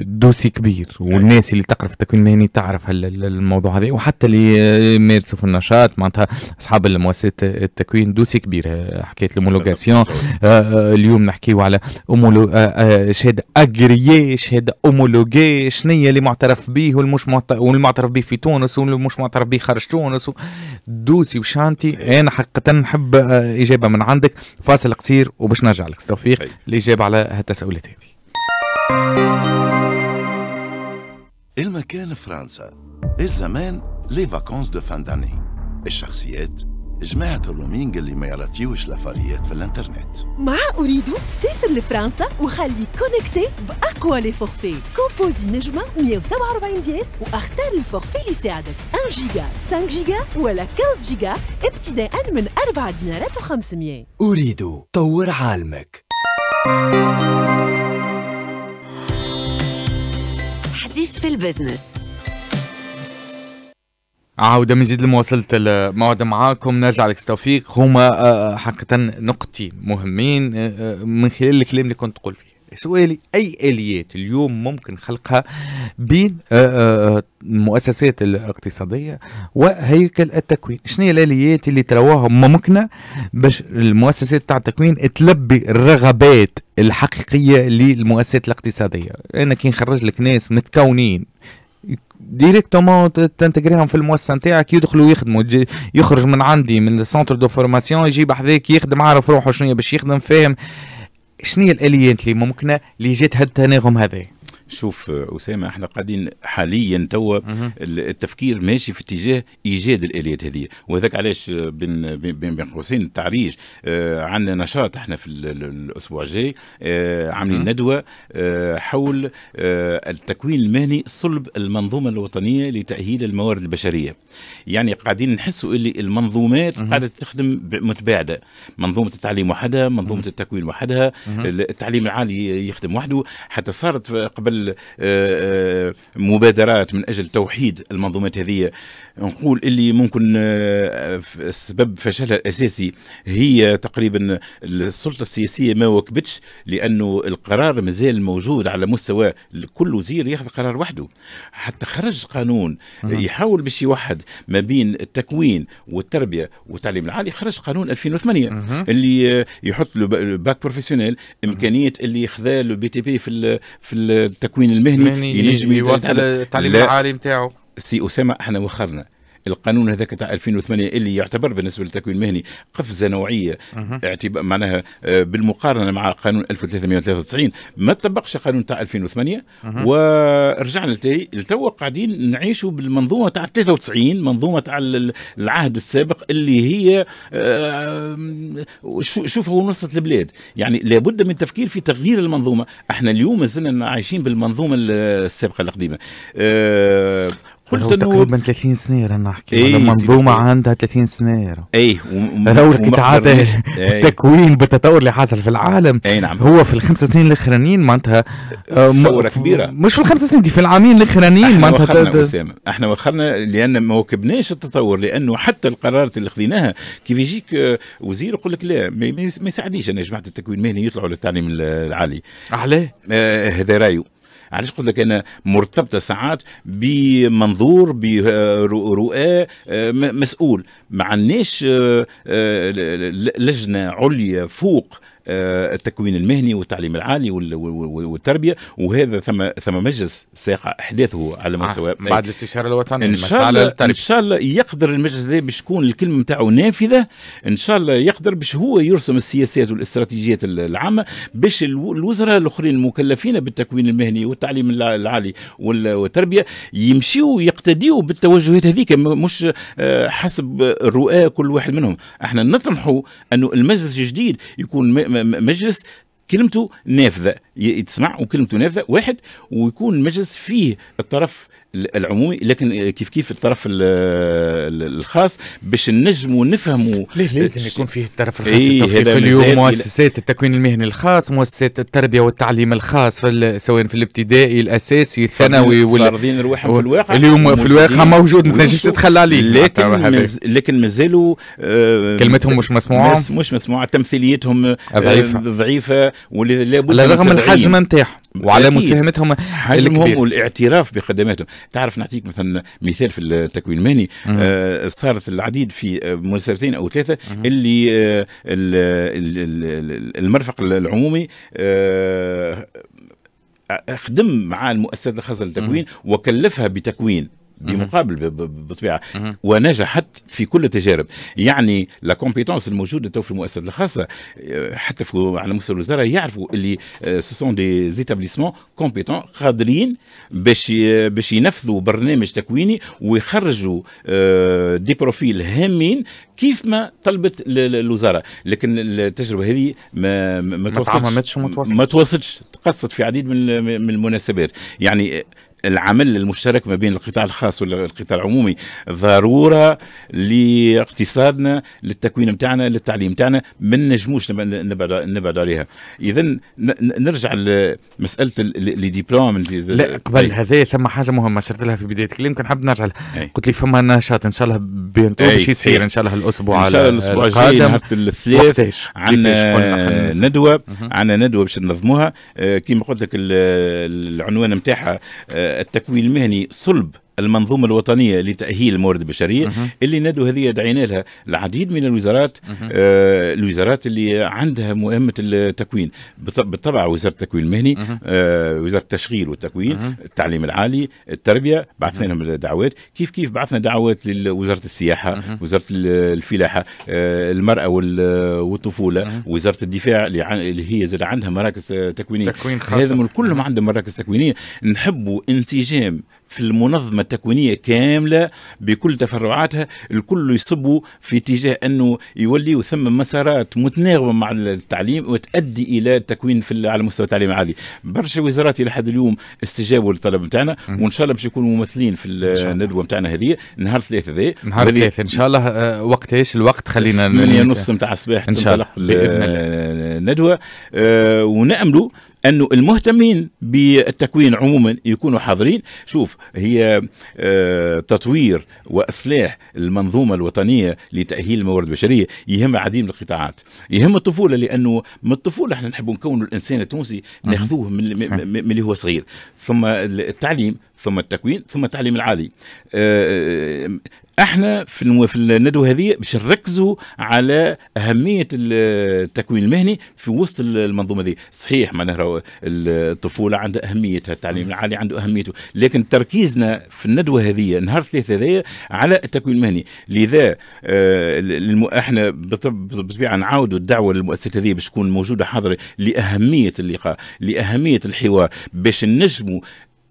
دوسي كبير والناس اللي تقرا في التكوين المهني تعرف الموضوع هذا وحتى اللي يمارسوا في النشاط مؤسسات معناتها اصحاب المؤسسات التكوين دوسي كبير حكايه الامولوغاسيون آه، آه، اليوم نحكيو على أمولو... آه، شهاده اجريي شهاده امولوغي شنيا اللي معترف به والمش معترف والمعترف به في تونس واللي مش معترف به خارج تونس دوسي وشانتي انا حقيقه نحب اجابه من عندك فاصل قصير وباش نرجع لك توفيق طيب. الاجابه على هالتساؤلات هذه المكان فرنسا الزمان لي فاكونس دو فان داني بالشخصيات جماعة الرومينج اللي ما يراتيوش لافاريات في الانترنت مع اريدو سافر لفرنسا وخلي كونكتي بأقوى لي فورفي كومبوزي نجمة 147 دياس واختار الفورفي اللي يساعدك 1 جيجا 5 جيجا ولا 15 جيجا ابتداء من 4 دينارات و500 اريدو طور عالمك حديث في البزنس عودة من جديد لمواصلة الموعد معاكم نرجع لك توفيق هما آه، آه، حقيقة نقطتين مهمين آه، من خلال الكلام اللي كنت تقول فيه سؤالي اي اليات اليوم ممكن خلقها بين المؤسسات الاقتصاديه وهيكل التكوين شنو هي الاليات اللي تراوها ممكنه باش المؤسسات تاع التكوين تلبي الرغبات الحقيقيه للمؤسسات الاقتصاديه انا كي نخرج لك ناس متكونين ديريكتومون تنتجريهم في المؤسسه نتاعك يدخلوا يخدموا يخرج من عندي من السونتر دو فورماسيون يجيب بحذاك يخدم عارف روحه شنو باش يخدم فاهم شنو الاليات اللي ممكنه اللي جات هالتناغم هذا شوف اسامه احنا قاعدين حاليا توا التفكير ماشي في اتجاه ايجاد الاليات هذه وهذاك علاش بين بين بين قوسين التعريج آه عندنا نشاط احنا في الاسبوع الجاي آه عاملين ندوه آه حول آه التكوين المهني صلب المنظومه الوطنيه لتاهيل الموارد البشريه يعني قاعدين نحسوا اللي المنظومات قاعده تخدم متباعده منظومه التعليم وحدها منظومه التكوين وحدها التعليم العالي يخدم وحده حتى صارت قبل آه، آه، مبادرات من اجل توحيد المنظومات هذه نقول اللي ممكن آه، سبب فشلها الاساسي هي تقريبا السلطه السياسيه ما واكبتش لانه القرار مازال موجود على مستوى كل وزير ياخذ قرار وحده حتى خرج قانون يحاول باش يوحد ما بين التكوين والتربيه والتعليم العالي خرج قانون 2008 اللي آه، يحط له باك بروفيسيونيل امكانيه اللي خذا له بي تي بي في في التكوين المهني ينجم يوصل التعليم العالي نتاعو سي اسامه احنا وخرنا القانون هذاك تاع 2008 اللي يعتبر بالنسبه للتكوين المهني قفزه نوعيه اعتبار معناها آه، بالمقارنه مع قانون 1393 ما طبقش قانون تاع 2008 ورجعنا لتوا قاعدين نعيشوا بالمنظومه تاع 93 منظومه تاع العهد السابق اللي هي آه، شوف هو وصلت البلاد يعني لابد من التفكير في تغيير المنظومه احنا اليوم مازلنا عايشين بالمنظومه السابقه القديمه آه، قلت انه تقريبا 30 سنه رح نحكي إيه منظومه عندها 30 سنه اي دورك تعادل التكوين بالتطور اللي حاصل في العالم اي نعم هو في الخمس سنين الاخرانيين معناتها آه، ثوره كبيره مش في الخمس سنين دي في العامين الاخرانيين معناتها وخرنا اسامه احنا وخرنا لان ما واكبناش التطور لانه حتى القرارات اللي خذيناها كيف يجيك آه، وزير يقول لك لا ما يساعدنيش انا جماعه التكوين المهني يطلعوا للتعليم العالي علاه هذا رايه علاش قلت لك انا مرتبطه ساعات بمنظور برؤى مسؤول ما عندناش آه، آه، لجنه عليا فوق آه، التكوين المهني والتعليم العالي والتربيه وهذا ثم ثم مجلس ساقع احداثه على مستوى آه، بعد الاستشاره الوطنيه ان شاء الله ان شاء الله يقدر المجلس هذا باش تكون الكلمه نتاعو نافذه ان شاء الله يقدر باش هو يرسم السياسات والاستراتيجيات العامه باش الوزراء الاخرين المكلفين بالتكوين المهني والتعليم العالي والتربيه يمشيوا يقتديوا بالتوجهات هذيك مش آه، حسب رؤى كل واحد منهم احنا نطمحوا انه المجلس الجديد يكون مجلس كلمته نافذه يتسمع وكلمته نافذه واحد ويكون المجلس فيه الطرف العمومي لكن كيف كيف الطرف الخاص باش نجموا نفهموا لازم يكون فيه الطرف الخاص إيه في اليوم مؤسسات التكوين المهني الخاص مؤسسات التربيه والتعليم الخاص في سواء في الابتدائي الاساسي الثانوي وال فارضين رواحهم في الواقع اليوم في الواقع موجود ما تنجمش تتخلى عليه لكن مز... لكن مازالوا آه كلمتهم مش مسموعه مش مسموعه تمثيليتهم آه، ضعيفه ضعيفه على رغم من الحجم نتاعهم وعلى مساهمتهم حجمهم والاعتراف بخدماتهم تعرف نعطيك مثلا مثال في التكوين المهني آه صارت العديد في مسيرتين او ثلاثه اللي آه المرفق العمومي آه خدم مع المؤسسات الخاصه للتكوين وكلفها بتكوين بمقابل بالطبيعه ونجحت في كل التجارب يعني لا كومبيتونس الموجوده تو في المؤسسات الخاصه آه، حتى في على مستوى الوزاره يعرفوا اللي سو دي زيتابليسمون كومبيتون قادرين باش باش ينفذوا برنامج تكويني ويخرجوا دي آه، بروفيل هامين كيف ما طلبت الوزاره لكن التجربه هذه ما ما توصلش ما توصلش تقصت في عديد من المناسبات يعني العمل المشترك ما بين القطاع الخاص والقطاع العمومي ضروره لاقتصادنا للتكوين نتاعنا للتعليم نتاعنا ما نجموش نبعد عليها اذا نرجع لمساله لي ديبلوم لا قبل هذا ثم حاجه مهمه شرت لها في بدايه كان نحب نرجع قلت لي فما نشاط ان شاء الله بينتو باش يصير ان شاء الله الاسبوع ان شاء الله الاسبوع الجاي نهار الثلاث عندنا آه، ندوه عندنا ندوه باش ننظموها آه، كيما قلت لك العنوان نتاعها آه، التكوين المهني صلب المنظومة الوطنية لتأهيل الموارد البشرية اللي نادوا هذه دعينا لها العديد من الوزارات آه الوزارات اللي عندها مهمة التكوين بالطبع وزارة التكوين المهني آه وزارة التشغيل والتكوين التعليم العالي التربية بعثنا لهم دعوات كيف كيف بعثنا دعوات لوزارة السياحة وزارة الفلاحة آه المرأة والطفولة وزارة الدفاع اللي هي زاد عندها مراكز آه، تكوينية تكوين خاصة لازم كلهم عندهم مراكز تكوينية نحبوا انسجام في المنظمه التكوينيه كامله بكل تفرعاتها الكل يصبوا في اتجاه انه يولي ثم مسارات متناغمه مع التعليم وتؤدي الى التكوين في على مستوى التعليم العالي برشا وزارات الى حد اليوم استجابوا للطلب نتاعنا وان شاء الله باش يكونوا ممثلين في الندوه نتاعنا هذه نهار ثلاثه ذي نهار ثلاثه ان شاء الله آه، وقت ايش الوقت خلينا 8 نص نتاع الصباح ان شاء الله الندوه آه، وناملوا انه المهتمين بالتكوين عموما يكونوا حاضرين شوف هي آه، تطوير واصلاح المنظومه الوطنيه لتاهيل الموارد البشريه يهم عديد القطاعات يهم الطفوله لانه من الطفوله احنا نحب نكونوا الانسان التونسي ناخذوه من اللي هو صغير ثم التعليم ثم التكوين ثم التعليم العالي آه، احنا في في الندوه هذه باش نركزوا على اهميه التكوين المهني في وسط المنظومه هذه صحيح معناها الطفوله عندها اهميتها التعليم العالي عنده اهميته لكن تركيزنا في الندوه هذه نهار ثلاثه هذايا على التكوين المهني لذا آه للمو... احنا بالطبيعه نعاودوا الدعوه للمؤسسات هذه باش تكون موجوده حاضره لاهميه اللقاء لاهميه الحوار باش نجموا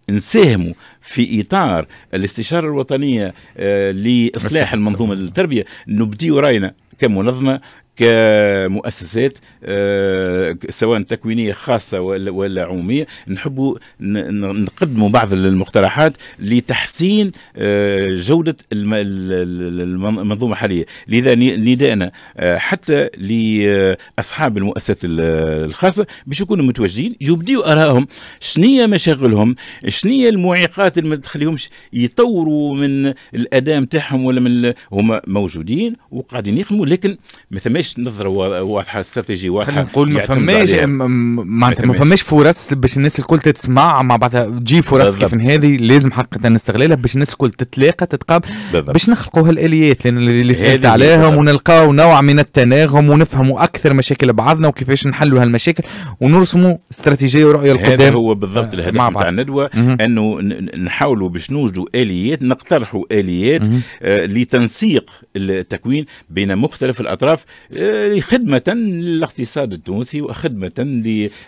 نساهموا في اطار الاستشاره الوطنيه آه، لاصلاح المنظومه التربيه نبديو راينا كمنظمه كمؤسسات آه، سواء تكوينيه خاصه ولا ولا عموميه نحبوا نقدموا بعض المقترحات لتحسين آه، جوده المنظومه الحاليه لذا نداءنا آه، حتى لاصحاب المؤسسات الخاصه باش يكونوا متواجدين يبديوا ارائهم شنية مشاغلهم شنية المعيقات اللي ما تخليهمش يطوروا من الاداء نتاعهم ولا من هما موجودين وقاعدين يخدموا لكن ما ثماش فماش نظره واضحه استراتيجي واضحه خلينا نقول ما فماش معناتها ما فماش فرص باش الناس الكل تسمع مع بعضها تجي فرص كيف هذه لازم حقا استغلالها باش الناس الكل تتلاقى تتقابل باش نخلقوا هالاليات لان اللي سالت عليهم ونلقاو نوع من التناغم ونفهموا اكثر مشاكل بعضنا وكيفاش نحلوا هالمشاكل ونرسموا استراتيجيه ورؤيه القدام هذا هو بالضبط آه، الهدف نتاع الندوه انه نحاولوا باش نوجدوا اليات نقترحوا اليات آه لتنسيق التكوين بين مختلف الاطراف آه، خدمة للاقتصاد التونسي وخدمة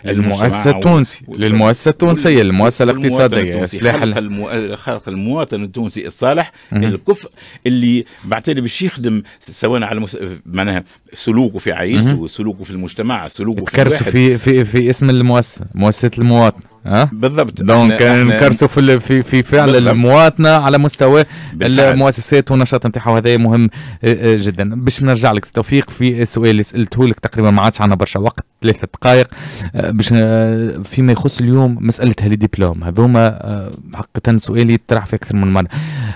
للمؤسسة التونسي للمؤسسة التونسية للمؤسسة الاقتصادية سلاح خلق المواطن التونسي الصالح الكفء اللي بعتلي باش يخدم سواء على مس... معناها سلوكه في عائلته سلوكه في المجتمع سلوكه في الواحد في في في اسم المؤسسة مؤسسة المواطن أه؟ بالضبط دونك نكرسوا في في في فعل المواطنه على مستوى بالفعل. المؤسسات والنشاط نتاعها هذا مهم آه، آه، جدا باش نرجع لك توفيق في السؤال اللي سالته لك تقريبا ما عادش عندنا برشا وقت ثلاثة دقائق آه، باش آه، فيما يخص اليوم مسألة هالي ديبلوم هذوما آه، حقيقة سؤالي يطرح في أكثر من مرة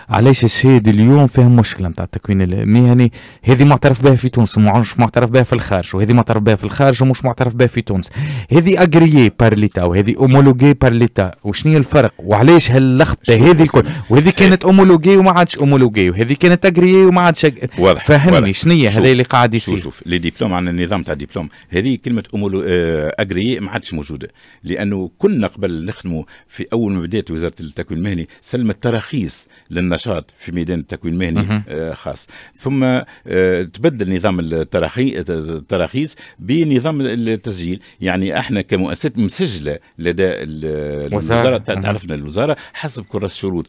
علاش الشهاد اليوم فيه مشكلة نتاع التكوين المهني هذه معترف بها في تونس ومش معترف بها في الخارج وهذه معترف بها في الخارج ومش معترف بها في تونس هذه أجريي بار ليتا وهذه أومولوجي بار ليتا وشنو الفرق وعلاش هاللخبطة هذه الكل وهذه كانت أومولوجي وما عادش أومولوجي وهذه كانت أجريي وما عادش فهمني شنو هي هذا اللي قاعد يصير شوف لي ديبلوم عن النظام تاع ديبلوم هذه كلمة امور آه، اجري ما عادش موجوده لانه كنا قبل نخدموا في اول ما بدات وزاره التكوين المهني سلمت تراخيص للنشاط في ميدان التكوين المهني آه، خاص ثم آه، تبدل نظام التراخيص بنظام التسجيل يعني احنا كمؤسسه مسجله لدى الوزاره تعرفنا الوزاره حسب كراس الشروط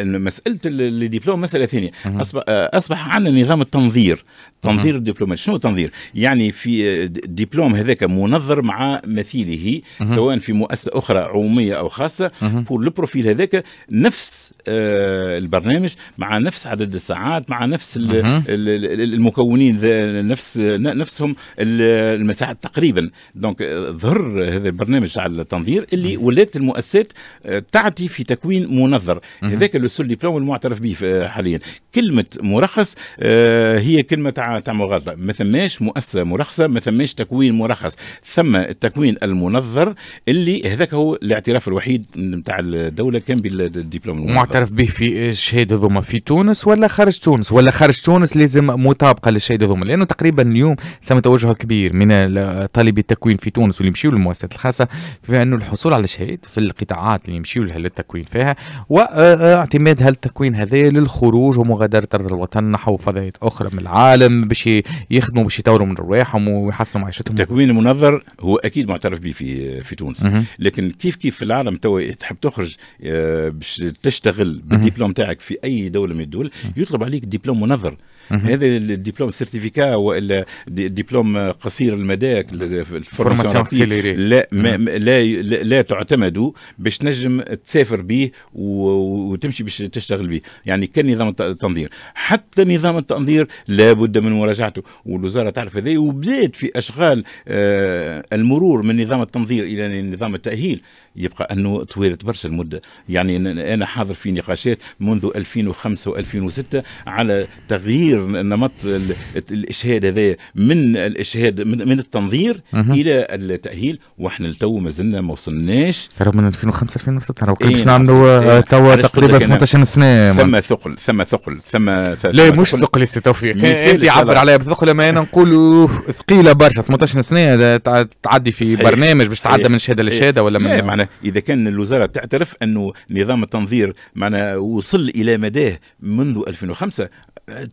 مساله الدبلوم مساله ثانيه اصبح اصبح عندنا نظام التنظير تنظير الدبلومات شنو تنظير يعني في الدبلوم هذاك منظر مع مثيله سواء في مؤسسه اخرى عموميه او خاصه بور لو بروفيل هذاك نفس آه، البرنامج مع نفس عدد الساعات مع نفس المكونين نفس نفسهم المساحه تقريبا دونك آه، ظهر هذا البرنامج على التنظير اللي ولات المؤسسات آه، تعطي في تكوين منظر هذاك لو سول ديبلوم المعترف به حاليا كلمه مرخص هي كلمه تاع مغالطه ما ثماش مؤسسه مرخصه ما ثماش تكوين مرخص الشخص ثم التكوين المنظر اللي هذاك هو الاعتراف الوحيد نتاع الدوله كان بالدبلوم المنظر معترف به في الشهاده ذوما في تونس ولا خارج تونس ولا خارج تونس لازم مطابقه للشهاده ذوما لانه تقريبا اليوم ثم توجه كبير من طالبي التكوين في تونس واللي يمشيوا للمؤسسات الخاصه في انه الحصول على شهاده في القطاعات اللي يمشيوا لها للتكوين فيها واعتماد آه، آه، هالتكوين هذا للخروج ومغادره ارض الوطن نحو فضائيات اخرى من العالم باش يخدموا باش يطوروا من رواحهم ويحسنوا معيشتهم التكوين المنظر هو اكيد معترف به في في تونس لكن كيف كيف في العالم توا تحب تخرج آه، باش تشتغل بالدبلوم تاعك في اي دوله من الدول يطلب عليك دبلوم منظر هذا الدبلوم سيرتيفيكا والا الدبلوم قصير المدى الفورماسيون لا ما لا لا تعتمد باش تنجم تسافر به وتمشي باش تشتغل به يعني كان نظام التنظير حتى نظام التنظير لابد من مراجعته والوزاره تعرف هذا وبدات في اشغال آه، المرور من نظام التنظير الى نظام التاهيل يبقى انه طويله برشا المده يعني انا حاضر في نقاشات منذ 2005 و2006 على تغيير نمط الاشهاد هذا من الاشهاد من التنظير الى التاهيل واحنا لتو مازلنا ما وصلناش رغم من 2005 2006 راه كان باش إيه، نعملوا آه، إيه، توا تقريبا 18 سنه ثم ثقل ثم ثقل ثم لا مش ثقل سي توفيق إيه، انت عبر عليها بثقل ما انا نقول ثقيله برشا 18 سنه تعدي في برنامج باش تعدى من شهاده لشهاده ولا من معناها اذا كان الوزاره تعترف انه نظام التنظير معناها وصل الى مداه منذ 2005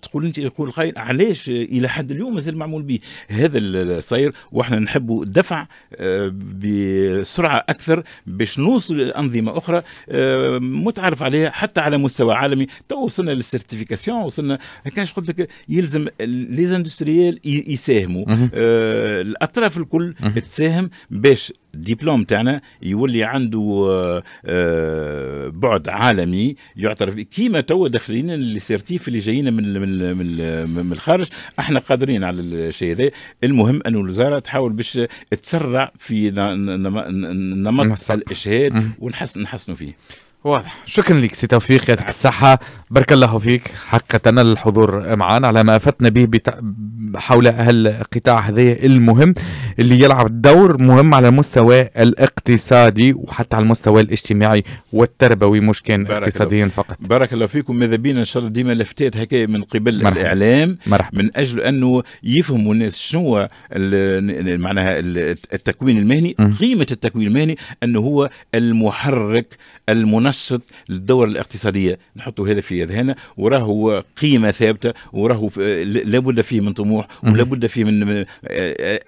تقول انت يقول خير علاش الى حد اليوم مازال معمول به هذا صاير واحنا نحبوا دفع آه، بسرعه اكثر باش نوصل لانظمه اخرى آه، متعرف عليها حتى على مستوى عالمي تو وصلنا للسيرتيفيكاسيون وصلنا كانش قلت لك يلزم ليزاندستريال يساهموا آه، الاطراف الكل تساهم باش الدبلوم تاعنا يولي عنده آه، آه، بعد عالمي يعترف كيما توا داخلين السيرتيف اللي جايين من من من الخارج احنا قادرين على الشيء هذا المهم انه الوزاره تحاول باش تسرع في نمط الاشهاد ونحسن نحسنوا فيه واضح شكرا لك سي توفيق يعطيك الصحة بارك الله فيك حقا الحضور معنا على ما أفدتنا به حول هالقطاع هذا المهم اللي يلعب دور مهم على المستوى الاقتصادي وحتى على المستوى الاجتماعي والتربوي مش كان اقتصاديا فقط بارك الله فيكم ماذا بينا ان شاء الله ديما لفتات هكا من قبل مرحب. الاعلام مرحب. من اجل انه يفهموا الناس شنو معناها التكوين المهني م. قيمه التكوين المهني انه هو المحرك المنشط للدوره الاقتصاديه نحطوا هذا في اذهاننا وراه قيمه ثابته وراه لابد فيه من طموح طموح ولا بد فيه من آه،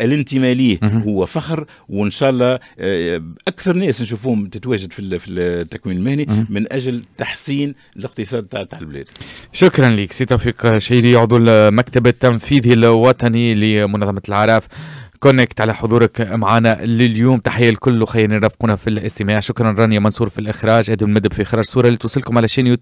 الانتماء ليه هو فخر وان شاء الله آه، اكثر ناس نشوفوهم تتواجد في التكوين المهني من اجل تحسين الاقتصاد تاع البلاد شكرا لك سي توفيق شيري عضو المكتب التنفيذي الوطني لمنظمه العراف كونكت على حضورك معنا لليوم تحيه الكل وخلينا يرافقونا في الاستماع شكرا رانيا منصور في الاخراج ادم المدب في اخراج صوره اللي توصلكم على شين يوتيوب